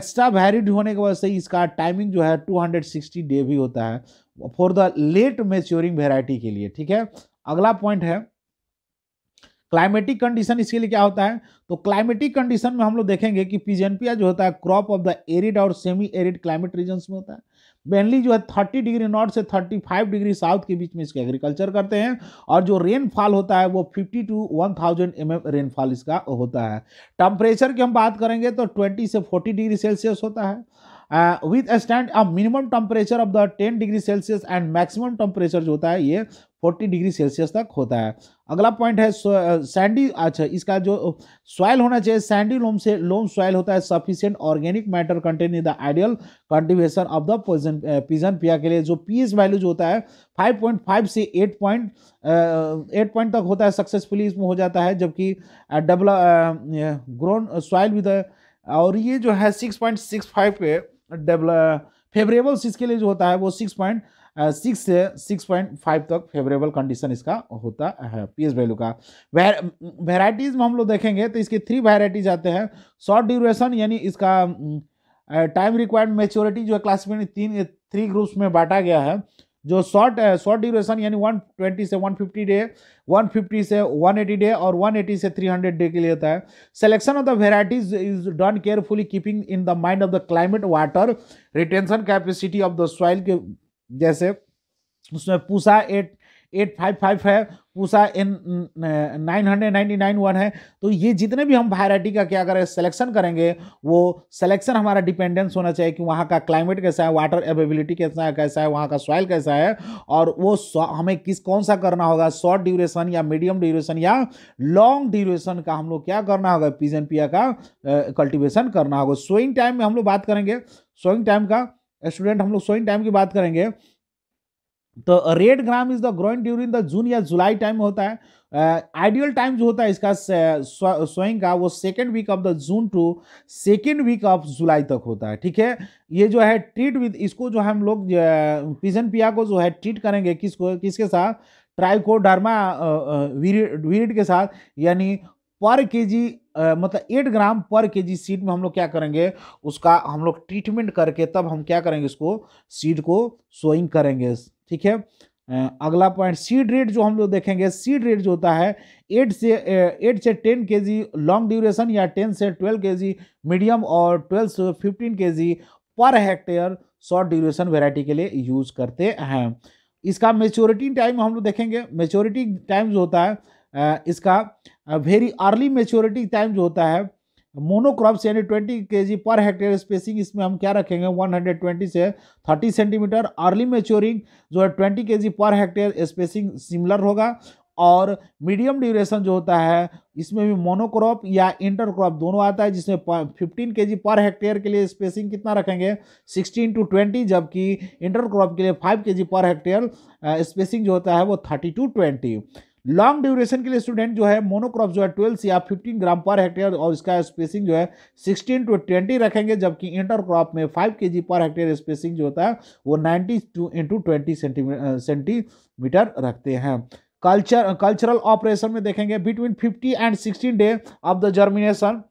एक्स्ट्रा वेरिड होने की वजह से इसका टाइमिंग जो है टू हंड्रेड सिक्सटी डे भी होता है for the late maturing variety के लिए ठीक है अगला पॉइंट है क्लाइमेटिक कंडीशन इसके लिए क्या होता है तो क्लाइमेटिक कंडीशन में हम लोग देखेंगे कि पीजेनपिया जो होता है क्रॉप ऑफ द एरिड और सेमी एरिड क्लाइमेट रीजन में होता है मेनली जो है थर्टी डिग्री नॉर्थ से थर्टी फाइव डिग्री साउथ के बीच में इसके एग्रीकल्चर करते हैं और जो रेनफॉल होता है वो fifty to one thousand M rainfall इसका होता है टेम्परेचर की हम बात करेंगे तो ट्वेंटी से फोर्टी डिग्री सेल्सियस होता है with uh, with stand minimum temperature of the of 10 degree Celsius and maximum temperature जो होता है ये 40 डिग्री सेल्सियस तक होता है अगला पॉइंट है सैंडी uh, अच्छा इसका जो सॉइल uh, होना चाहिए सैंडी लोम से लोम सॉइल होता है sufficient organic matter content in the ideal cultivation of the पोजन पिजन पिया के लिए जो पीएच वैल्यू जो होता है 5.5 से 8 पॉइंट एट पॉइंट तक होता है सक्सेसफुली इसमें हो जाता है जबकि डबल ग्रोन भी विद और ये जो है सिक्स पॉइंट फाइव पे फेवरेबल्स इसके लिए जो होता है वो सिक्स पॉइंट सिक्स से सिक्स पॉइंट फाइव तक फेवरेबल कंडीशन इसका होता है पी एस वैल्यू का वेराइटीज़ में हम लोग देखेंगे तो इसके थ्री वेराइटीज आते हैं शॉर्ट ड्यूरेशन यानी इसका टाइम रिक्वायर्ड मेच्योरिटी जो है क्लासिफिक तीन थ्री ग्रुप्स में बांटा गया है जो शॉर्ट शॉर्ट ड्यूरेशन यानी 120 से 150 डे 150 से 180 डे और 180 से 300 डे के लिए होता है selection of the varieties is done carefully keeping in the mind of the climate water retention capacity of the soil के जैसे उसमें Pusa eight eight five five है Pusa N nine hundred ninety nine one है तो ये जितने भी हम वायराइटी का क्या करें सिलेक्शन करेंगे वो सिलेक्शन हमारा डिपेंडेंस होना चाहिए कि वहाँ का क्लाइमेट कैसा है वाटर अवेबिलिटी कैसा है कैसा है वहाँ का सॉइल कैसा है और वो हमें किस कौन सा करना होगा शॉर्ट ड्यूरेशन या मीडियम ड्यूरेशन या लॉन्ग ड्यूरेशन का हम लोग क्या करना होगा पीजन पिया का कल्टिवेशन करना होगा सोइंग टाइम में हम लोग बात करेंगे सोइंग टाइम का स्टूडेंट हम लोग सोइंग टाइम की बात करेंगे तो red gram is the growing during the June या जुलाई टाइम होता है आइडियल uh, टाइम जो होता है इसका स्वयं का वो second week of the June to second week of July तक होता है ठीक है ये जो है ट्रीट विद इसको जो हम लोग पिजन पिया को जो है ट्रीट करेंगे किसको किसके साथ ट्राइकोडर्मा वीरिड के साथ यानी पर के जी मतलब एट ग्राम पर के जी सीड में हम लोग क्या करेंगे उसका हम लोग ट्रीटमेंट करके तब हम क्या करेंगे इसको सीड को सोइंग करेंगे ठीक है अगला पॉइंट सीड रेट जो हम लोग देखेंगे सीड रेट जो होता है एट से एट से ten K G long duration या टेन से ट्वेल्व के जी मीडियम और ट्वेल्व से fifteen K G per hectare short duration variety के लिए यूज करते हैं इसका मेच्योरिटी टाइम हम लोग देखेंगे मेच्योरिटी टाइम जो होता है इसका वेरी अर्ली मेच्योरिटी टाइम जो होता है मोनोक्रॉप्स यानी 20 K G per hectare spacing इसमें हम क्या रखेंगे 120 से 30 सेंटीमीटर अर्ली मेच्योरिंग जो है 20 K G per hectare spacing similar होगा और मीडियम ड्यूरेशन जो होता है इसमें भी मोनोक्रॉप या इंटरक्रॉप दोनों आता है जिसमें 15 के जी पर हेक्टेयर के लिए स्पेसिंग कितना रखेंगे 16 टू 20 जबकि इंटरक्रॉप के लिए 5 के जी पर हेक्टेयर स्पेसिंग जो होता है वो 30 टू ट्वेंटी लॉन्ग ड्यूरेशन के लिए स्टूडेंट जो है मोनोक्रॉप जो है ट्वेल्व से या फिफ्टीन ग्राम पर हेक्टेयर और इसका स्पेसिंग जो है सिक्सटीन टू ट्वेंटी रखेंगे जबकि इंटरक्रॉप में फाइव के पर हेक्टेयर स्पेसिंग जो होता है वो ninety to into twenty centi centimetre रखते हैं कल्चर कल्चरल ऑपरेशन में देखेंगे between fifty and sixteen day of the germination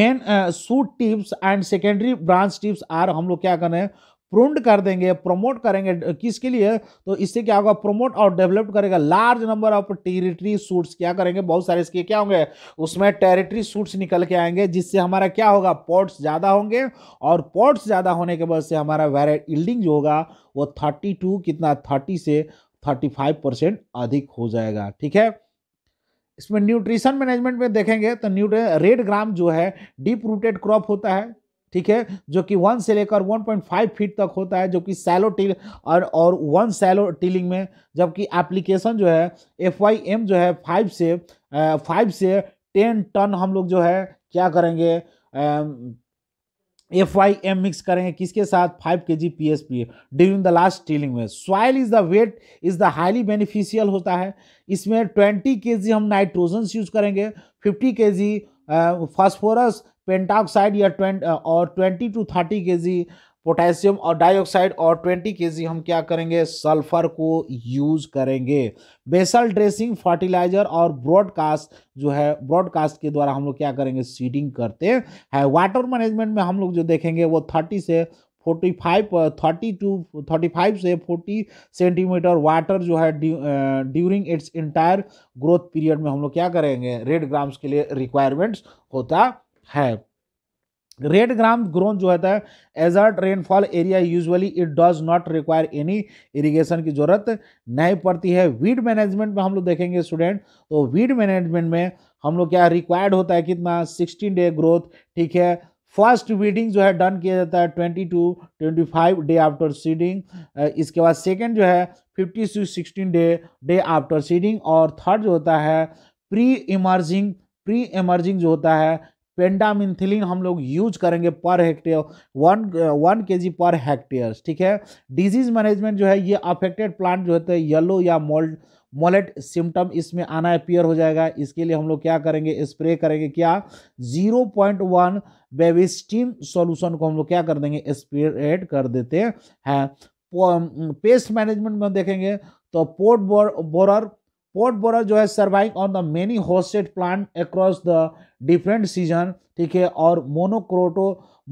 main shoot tips and secondary branch tips are हम लोग क्या कर रहे हैं प्रूंड कर देंगे प्रमोट करेंगे किसके लिए तो इससे क्या होगा प्रमोट और डेवलप करेगा large number of tertiary shoots क्या करेंगे बहुत सारे इसके क्या होंगे उसमें टेरिटरी सूट्स निकल के आएंगे जिससे हमारा क्या होगा पॉट्स ज़्यादा होंगे और पॉट्स ज़्यादा होने के वजह से हमारा वेराइट इल्डिंग जो होगा वो थर्टी टू कितना थर्टी से थर्टी फाइव परसेंट अधिक हो जाएगा ठीक है इसमें न्यूट्रिशन मैनेजमेंट में देखेंगे तो न्यूट्र रेड ग्राम जो है डीप रूटेड क्रॉप होता है ठीक है जो कि वन से लेकर 1.5 फीट तक होता है जो कि सैलो टील और और वन सैलो टीलिंग में जबकि एप्लीकेशन जो है एफ वाई एम जो है फाइव से फाइव से टेन टन हम लोग जो है क्या करेंगे एफ वाई एम मिक्स करेंगे किसके साथ five K G P S P during the last tilling में soil is the wet is the highly beneficial होता है इसमें ट्वेंटी के जी हम नाइट्रोजन्स यूज करेंगे फिफ्टी के जी फॉस्फोरस पेंटाऑक्साइड या ट्वेंट uh, और twenty to thirty K G potassium और डाइऑक्साइड और ट्वेंटी के जी हम क्या करेंगे सल्फर को यूज करेंगे बेसल ड्रेसिंग फर्टिलाइजर और ब्रॉडकास्ट जो है ब्रॉडकास्ट के द्वारा हम लोग क्या करेंगे सीडिंग करते हैं वाटर मैनेजमेंट में हम लोग जो देखेंगे वो थर्टी से forty five thirty to thirty five से फोर्टी सेंटीमीटर वाटर जो है during its entire growth period में हम लोग क्या करेंगे रेड ग्राम्स के लिए रिक्वायरमेंट्स होता है रेड ग्राम ग्रोन जो होता है assured rainfall area usually it does not require any irrigation की जरूरत नहीं पड़ती है वीड मैनेजमेंट में हम लोग देखेंगे स्टूडेंट तो वीड मैनेजमेंट में हम लोग क्या रिक्वायर्ड होता है कितना सिक्सटीन डे ग्रोथ ठीक है फर्स्ट वीडिंग जो है डन किया जाता है twenty to twenty five day after seeding इसके बाद सेकेंड जो है fifty to sixteen day day after seeding और थर्ड जो होता है प्री इमर्जिंग प्री इमर्जिंग जो होता है पेंडामिनथिलिन हम लोग यूज करेंगे पर हेक्टेयर वन वन के जी पर हेक्टेयर ठीक है डिजीज मैनेजमेंट जो है ये अफेक्टेड प्लांट जो होते हैं येलो या मोल्ड मोलेट सिम्टम इसमें आना अपियर हो जाएगा इसके लिए हम लोग क्या करेंगे स्प्रे करेंगे क्या zero point one Bavistin solution को हम लोग क्या कर देंगे स्प्रेड कर देते हैं हाँ, पेस्ट मैनेजमेंट में देखेंगे तो पोर्ट बोरर पोर्ट बोरल जो है survive on the many hosted plant across the different season ठीक है और मोनोक्रोटो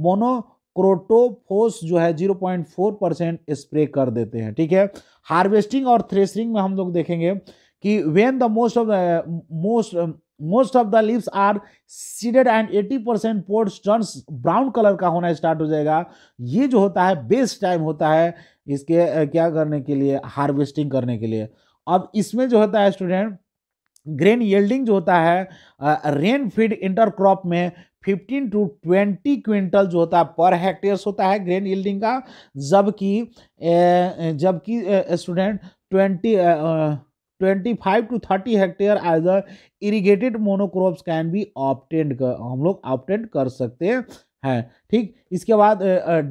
मोनोक्रोटोफोस जो है zero point four percent spray कर देते हैं ठीक है हार्वेस्टिंग और थ्रेसरिंग में हम लोग देखेंगे कि when the most of the most most of the leaves are seeded and 80 percent pod turns brown colour का होना स्टार्ट हो जाएगा ये जो होता है बेस्ट टाइम होता है इसके क्या करने के लिए हार्वेस्टिंग करने के लिए अब इसमें जो होता है स्टूडेंट ग्रेन येल्डिंग जो होता है रेन फीड इंटरक्रॉप में 15 टू 20 क्विंटल जो होता है पर हेक्टेयर्स होता है ग्रेन येल्डिंग का जबकि जबकि स्टूडेंट 20 twenty five to thirty hectare as a irrigated monocrops can be obtained कर हम लोग ऑप्टेंड कर सकते हैं ठीक इसके बाद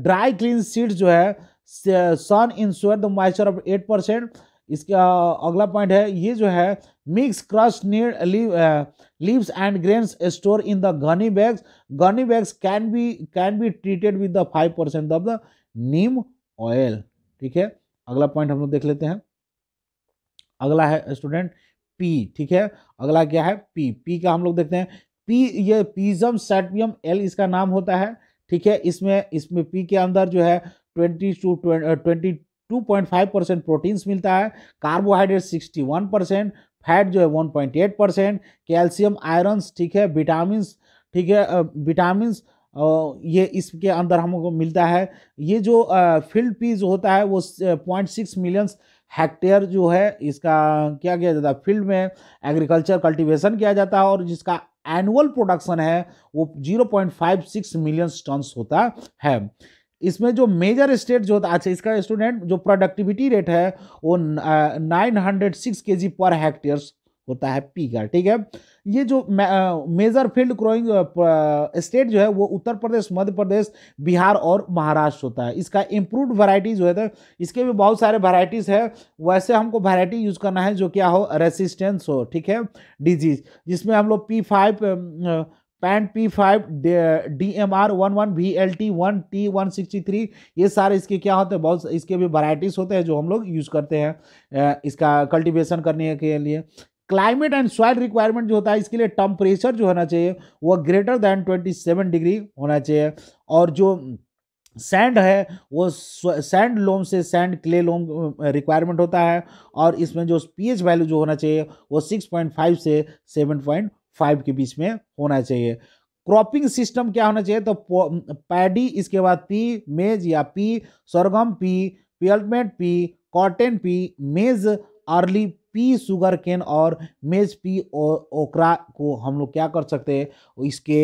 ड्राई क्लीन सीड्स जो है sun ensure the moisture of eight percent इसका अगला पॉइंट है ये जो है mix crush neem leaves and grains store in the gunny bags gunny bags can be can be treated with the five percent of the neem oil ठीक है अगला पॉइंट हम लोग देख लेते हैं अगला है स्टूडेंट पी ठीक है अगला क्या है पी पी का हम लोग देखते हैं पी ये पीजम सेटियम एल इसका नाम होता है ठीक है इसमें इसमें पी के अंदर जो है twenty to twenty 2.5 percent proteins मिलता है कार्बोहाइड्रेट 61 परसेंट फैट जो है 1.8 परसेंट कैल्शियम आयरन्स ठीक है विटामिन ठीक है विटामिन ये इसके अंदर को मिलता है ये जो फील्ड पी जो होता है वो पॉइंट सिक्स मिलियंस हेक्टेयर जो है इसका क्या किया जाता है फील्ड में एग्रीकल्चर कल्टीवेशन किया जाता है और जिसका एनुअल प्रोडक्शन है वो zero point five six millions tons होता है इसमें जो मेजर स्टेट जो होता अच्छा इसका स्टूडेंट जो प्रोडक्टिविटी रेट है वो नाइन हंड्रेड सिक्स के जी पर हेक्टेयर होता है पी का ठीक है ये जो मेजर फील्ड ग्रोइंग स्टेट जो है वो उत्तर प्रदेश मध्य प्रदेश बिहार और महाराष्ट्र होता है इसका इम्प्रूव वैरायटीज जो है तो इसके भी बहुत सारे वैरायटीज़ है वैसे हमको वैरायटी यूज़ करना है जो क्या हो रेसिस्टेंस हो ठीक है डिजीज जिसमें हम लोग P five pan P five D M R one one V L T one T one sixty three ये सारे इसके क्या होते हैं बहुत इसके भी वराइटीज़ होते हैं जो हम लोग यूज़ करते हैं इसका कल्टिवेशन करने के लिए क्लाइमेट एंड सॉइल रिक्वायरमेंट जो होता है इसके लिए टम्परेचर जो होना चाहिए वह greater than twenty seven degree होना चाहिए और जो सैंड है वो सैंड लोम से सैंड क्ले लोम रिक्वायरमेंट होता है और इसमें जो पीएच वैल्यू जो होना चाहिए वो 6.5 से पॉइंट फाइव के बीच में होना चाहिए क्रॉपिंग सिस्टम क्या होना चाहिए तो पैडी इसके बाद पी मेज या pea sorghum pea pearl millet pea cotton pea maize early pea sugarcane और मेज पी ओकरा को हम लोग क्या कर सकते हैं इसके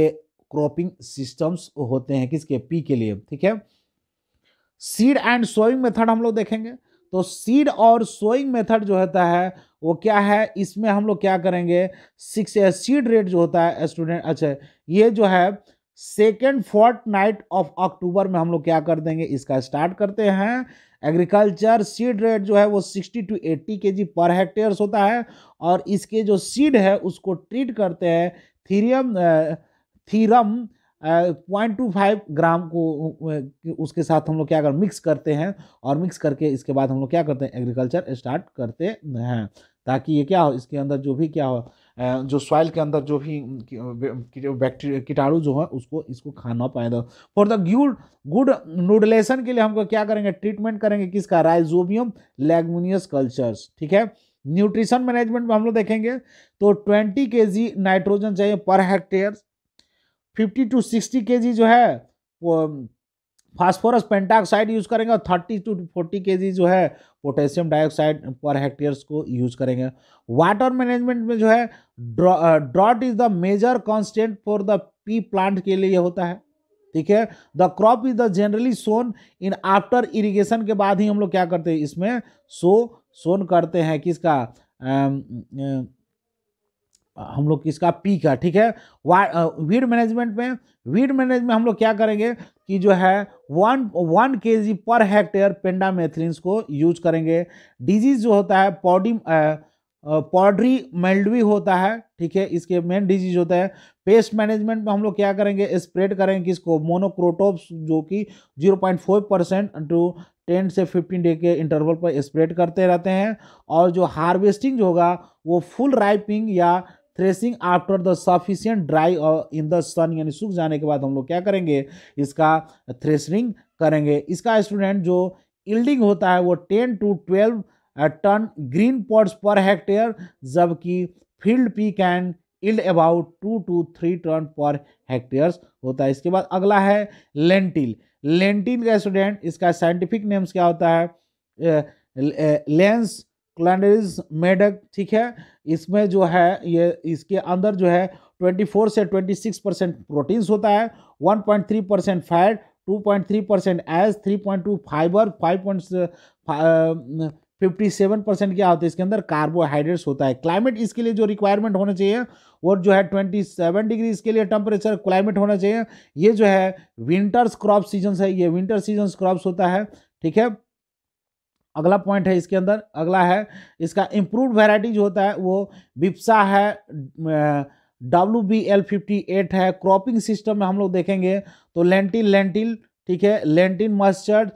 क्रॉपिंग सिस्टम्स होते हैं किसके पी के लिए ठीक है सीड एंड सोइंग मेथड हम लोग देखेंगे तो सीड और सोइंग मेथड जो होता है वो क्या है इसमें हम लोग क्या करेंगे सिक्स सीड रेट जो होता है स्टूडेंट अच्छा ये जो है second fortnight of October में हम लोग क्या कर देंगे इसका स्टार्ट करते हैं एग्रीकल्चर सीड रेट जो है वो 60 टू 80 के जी पर हेक्टेयर्स होता है और इसके जो सीड है उसको ट्रीट करते हैं thiram thiram point two five gram को उसके साथ हम लोग क्या कर मिक्स करते हैं और मिक्स करके इसके बाद हम लोग क्या करते हैं एग्रीकल्चर स्टार्ट करते हैं ताकि ये क्या हो इसके अंदर जो भी क्या हो जो सॉइल के अंदर जो भी बैक्टीरिया कीटाणु जो है उसको इसको खाना पाएगा for the good good nodulation के लिए हमको क्या करेंगे ट्रीटमेंट करेंगे किसका राइजोबियम लेगमोनियस कल्चर्स ठीक है न्यूट्रिशन मैनेजमेंट में हम लोग देखेंगे तो ट्वेंटी के जी नाइट्रोजन चाहिए per hectare fifty to sixty के जी जो है वो फास्फोरस पेंटाक्साइड यूज़ करेंगे और थर्टी टू फोर्टी के जो है पोटेशियम डाइऑक्साइड पर हेक्टेयर्स को यूज करेंगे वाटर मैनेजमेंट में जो है drought is the major constant for the pea plant के लिए होता है ठीक है the crop is the generally sown in after irrigation के बाद ही हम लोग क्या करते हैं इसमें सो सोन करते हैं किसका हम लोग किसका पी का ठीक है वीड मैनेजमेंट में वीड मैनेजमेंट हम लोग क्या करेंगे कि जो है वन वन के जी पर हेक्टेयर पेंडामेथ्रिन्स को यूज करेंगे डिजीज जो होता है पॉडी पॉड्री मेल्डवी होता है ठीक है इसके मेन डिजीज होता है पेस्ट मैनेजमेंट में हम लोग क्या करेंगे स्प्रेड करेंगे किसको मोनोक्रोटोप्स जो कि 0.4 परसेंट टू टेन से फिफ्टीन डे के इंटरवल पर स्प्रेड करते रहते हैं और जो हार्वेस्टिंग जो होगा वो फुल राइपिंग या threshing after the sufficient dry in the sun यानी सूख जाने के बाद हम लोग क्या करेंगे इसका थ्रेसिंग करेंगे इसका स्टूडेंट जो इल्डिंग होता है वो ten to twelve ton green pods per hectare जबकि field pea can yield about two to three ton per hectares होता है इसके बाद अगला है लेंटिल लेंटिल का स्टूडेंट इसका साइंटिफिक नेम्स क्या होता है लेंस क्लैंडरीज मेडक ठीक है इसमें जो है ये इसके अंदर जो है 24 से 26 परसेंट प्रोटीन्स होता है 1.3 percent fat 2.3 percent ash 3.2 fibre point fifty seven percent क्या होता है इसके अंदर कार्बोहाइड्रेट्स होता है क्लाइमेट इसके लिए जो रिक्वायरमेंट होना चाहिए और जो है ट्वेंटी सेवन डिग्री इसके लिए टेम्परेचर क्लाइमेट होना चाहिए ये जो है विंटर्स क्रॉप सीजन्स है ये विंटर सीजन्स क्रॉप्स होता है ठीक है अगला पॉइंट है इसके अंदर अगला है इसका इम्प्रूव वेराइटीज होता है वो बिप्सा है W B L fifty eight है क्रॉपिंग सिस्टम में हम लोग देखेंगे तो लेंटिल लेंटिल ठीक है लेंटिन मस्टर्ड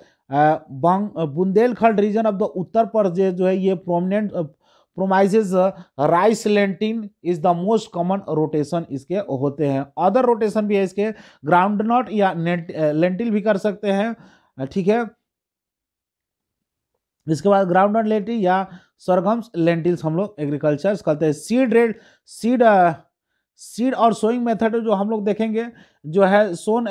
बंग Bundelkhand region of the Uttar Pradesh जो है ये prominent promises rice lentil is the most common rotation इसके होते हैं अदर रोटेशन भी है इसके ग्राउंड नॉट या लेंटिल भी कर सकते हैं ठीक है इसके बाद ग्राउंड लेटी या सरगम्स लेंटिल्स हम लोग एग्रीकल्चर कहते हैं सीड रेड सीड सीड और सोइंग मेथड जो हम लोग देखेंगे जो है सोन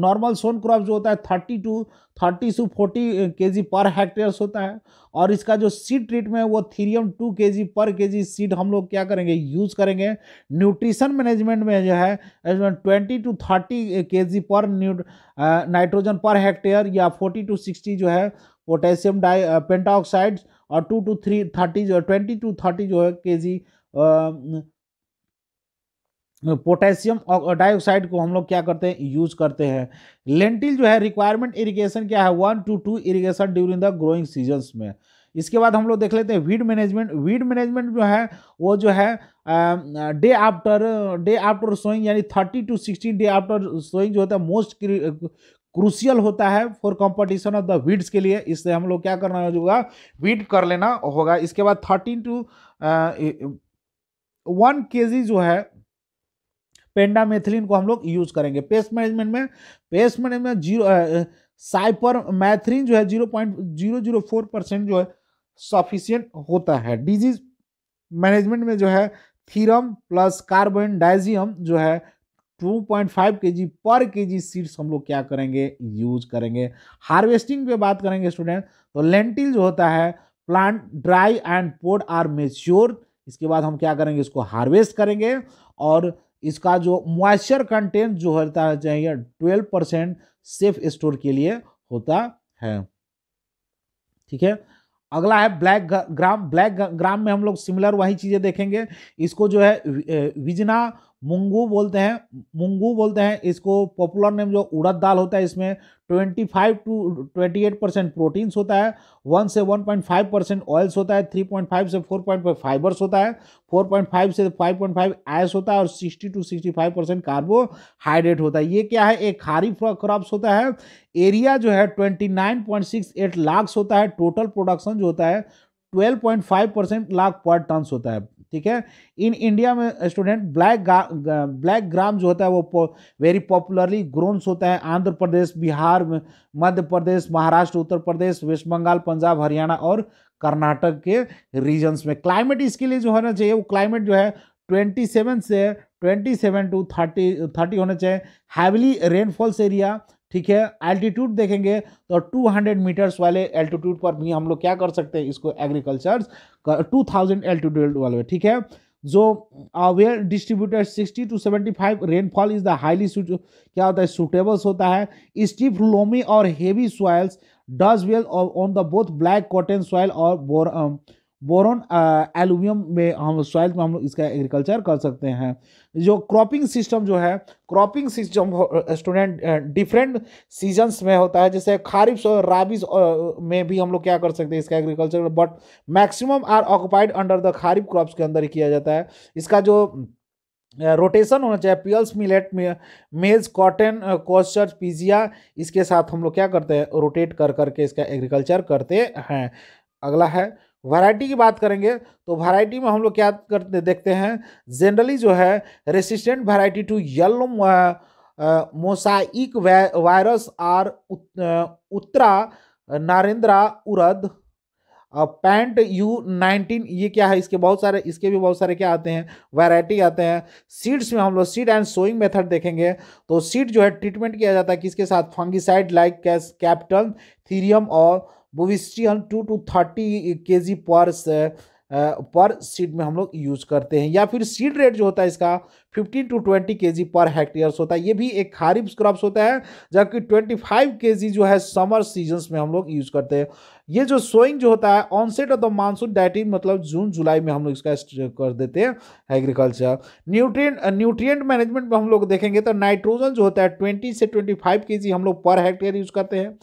नॉर्मल सोन क्रॉप जो होता है thirty to thirty to forty K G पर हेक्टेयर्स होता है और इसका जो सीड ट्रीटमेंट है वो थीरियम टू के जी पर के जी सीड हम लोग क्या करेंगे यूज़ करेंगे न्यूट्रिशन मैनेजमेंट में जो है twenty to thirty K G पर नाइट्रोजन पर हेक्टेयर या फोर्टी टू सिक्सटी जो है पोटेशियम डाई पेंटाऑक्साइड और टू टू थ्री थर्टी जो ट्वेंटी टू थर्टी जो है के जी पोटेशियम डाइऑक्साइड को हम लोग क्या करते हैं यूज करते हैं लेंटिल जो है रिक्वायरमेंट इरिगेशन क्या है one to two irrigation during the growing seasons में इसके बाद हम लोग देख लेते हैं वीड मैनेजमेंट वीड मैनेजमेंट जो है वो जो है day after day after sowing यानी thirty to sixty day after sowing जो होता है मोस्ट क्रूशियल होता है for competition of the weeds के लिए इससे हम लोग क्या करना होगा वीड कर लेना होगा इसके बाद थर्टीन टू वन के जो है पेंडामेथिलिन को हम लोग यूज करेंगे पेस्ट मैनेजमेंट में pest management zero cypermethrin जो है zero point zero zero four percent जो है सफिशियंट होता है डिजीज मैनेजमेंट में जो है थीरम प्लस कार्बन डाइजियम जो है 2.5 केजी पर केजी सीड्स हम लोग क्या करेंगे यूज करेंगे हार्वेस्टिंग पे बात करेंगे स्टूडेंट तो लेंटिल जो होता है plant dry and pod are mature इसके बाद हम क्या करेंगे इसको हार्वेस्ट करेंगे और इसका जो मॉइस्चर कंटेंट जो होता है चाहिए ट्वेल्व परसेंट सेफ स्टोर के लिए होता है ठीक है अगला है ब्लैक ग्राम ब्लैक ग्राम में हम लोग सिमिलर वही चीज़ें देखेंगे इसको जो है विजना मुंगू बोलते हैं मुंगू बोलते हैं इसको पॉपुलर नेम जो उड़द दाल होता है इसमें 25 टू 28 परसेंट प्रोटीन्स होता है 1 से 1.5 परसेंट ऑयल्स होता है 3.5 से 4.5 फाइबर्स होता है 4.5 से 5.5 आयस होता है और 60 टू 65 परसेंट कार्बोहाइड्रेट होता है ये क्या है एक खारी क्रॉप्स होता है एरिया जो है 29.68 लाख होता है टोटल प्रोडक्शन जो होता है 12.5 परसेंट लाख पर टन होता है ठीक है इन इंडिया में स्टूडेंट ब्लैक ब्लैक ग्राम जो होता है वो वेरी पॉपुलरली ग्रोन्स होता है आंध्र प्रदेश बिहार मध्य प्रदेश महाराष्ट्र उत्तर प्रदेश वेस्ट बंगाल पंजाब हरियाणा और कर्नाटक के रीजन्स में क्लाइमेट इसके लिए जो होना चाहिए वो क्लाइमेट जो है ट्वेंटी सेवन से twenty seven to thirty thirty होना चाहिए हैवली रेनफॉल्स एरिया ठीक है एल्टीट्यूड देखेंगे तो 200 मीटर्स वाले एल्टीट्यूड पर भी हम लोग क्या कर सकते हैं इसको एग्रीकल्चर टू थाउजेंड एल्टीट्यूड वाले ठीक है जो where distributed 60 to 75 rainfall is the highly क्या होता है सूटेबल्स होता है स्टीफ लोमी और heavy soils does well on the both black cotton soil और बोर um, बोरोन एलुमियम में हम सॉइल में हम लोग इसका एग्रीकल्चर कर सकते हैं जो क्रॉपिंग सिस्टम जो है cropping system student different seasons में होता है जैसे खारिफ और राबिस में भी हम लोग क्या कर सकते हैं इसका agriculture but maximum are occupied under the kharif crops के अंदर किया जाता है इसका जो रोटेशन होना चाहिए पियल्स मिलेट में मेज कॉटन कोस्टर पिजिया इसके साथ हम लोग क्या करते हैं रोटेट कर करके इसका एग्रीकल्चर करते हैं अगला है वैरायटी की बात करेंगे तो वैरायटी में हम लोग क्या करते देखते हैं जनरली जो है resistant variety to yellow mosaic virus are Uttara Narendra urad Pant U nineteen ये क्या है इसके बहुत सारे इसके भी बहुत सारे क्या आते हैं वैरायटी आते हैं सीड्स में हम लोग सीड एंड सोइंग मेथड देखेंगे तो सीड जो है ट्रीटमेंट किया जाता है किसके साथ फंगिसाइड लाइक कैस कैप्टन थीरियम और बोविस्ट्री हम to to thirty K G पर पर सीड में हम लोग यूज करते हैं या फिर सीड रेट जो होता है इसका 15 टू 20 के जी पर हेक्टेयर्स होता है ये भी एक खारिफ क्रॉप्स होता है जबकि 25 के जी जो है समर सीजन्स में हम लोग यूज करते हैं ये जो सोइंग जो होता है ऑनसेट ऑफ द मानसून डाइट मतलब जून जुलाई में हम लोग इसका कर देते हैं एग्रीकल्चर न्यूट्रिएंट न्यूट्रिएंट मैनेजमेंट में हम लोग देखेंगे तो नाइट्रोजन जो होता है ट्वेंटी से ट्वेंटी फाइव हम लोग पर हेक्टेयर यूज करते हैं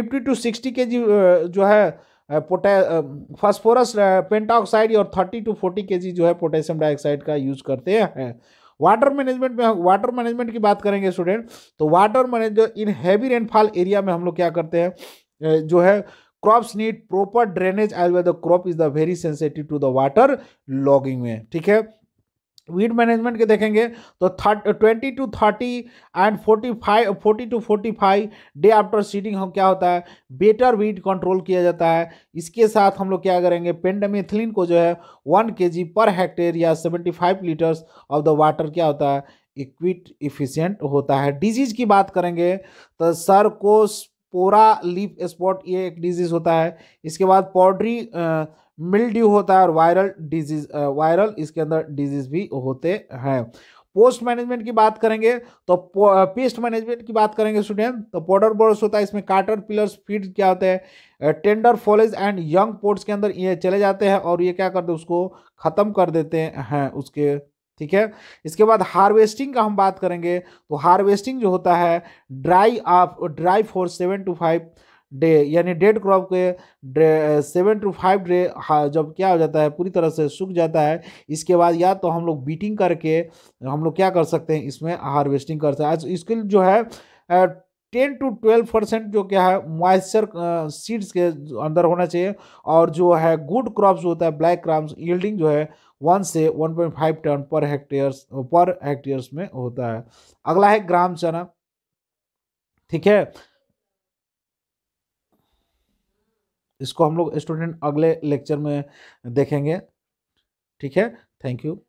फिफ्टी टू सिक्सटी के जी जो है पोटे फॉस्फोरस पेंटाऑक्साइड और thirty to forty K G जो है पोटेशियम डाइऑक्साइड का यूज करते हैं वाटर मैनेजमेंट में वाटर मैनेजमेंट की बात करेंगे स्टूडेंट तो water manage in heavy rainfall area में हम लोग क्या करते हैं जो है crops need proper drainage as way the crop is the very sensitive to the water logging में ठीक है वीड मैनेजमेंट के देखेंगे तो थर्ट twenty to thirty and forty five forty to forty five day after seeding हम क्या होता है बेटर वीड कंट्रोल किया जाता है इसके साथ हम लोग क्या करेंगे पेंडामिथिलिन को जो है वन के जी पर हेक्टेयर या seventy five litres of the water क्या होता है इक्विट इफिशियंट होता है डिजीज की बात करेंगे तो सर को पोरा लीफ स्पॉट ये एक डिजीज होता है इसके बाद पॉड्री मिल्ड्यू होता है और वायरल डिजीज वायरल इसके अंदर डिजीज भी होते हैं पोस्ट मैनेजमेंट की बात करेंगे तो पेस्ट मैनेजमेंट की बात करेंगे स्टूडेंट तो पोडर बोर्स होता है इसमें कार्टर पिलर्स फीड क्या होते हैं tender foliage and young pods के अंदर ये चले जाते हैं और ये क्या करते हैं उसको ख़त्म कर देते हैं उसके ठीक है इसके बाद हार्वेस्टिंग का हम बात करेंगे तो हार्वेस्टिंग जो होता है ड्राई आप dry for seven to five day यानी डेड क्रॉप के सेवन टू फाइव डे जब क्या हो जाता है पूरी तरह से सूख जाता है इसके बाद या तो हम लोग बीटिंग करके हम लोग क्या कर सकते हैं इसमें हार्वेस्टिंग कर सकते हैं इसके जो है टेन टू ट्वेल्व परसेंट जो क्या है मॉइस्चर सीड्स के अंदर होना चाहिए और जो है गुड क्रॉप्स होता है ब्लैक क्रॉप्स यील्डिंग जो है वन से one point five ton per hectares per hectares में होता है अगला है ग्राम चना ठीक है इसको हम लोग स्टूडेंट अगले लेक्चर में देखेंगे ठीक है थैंक यू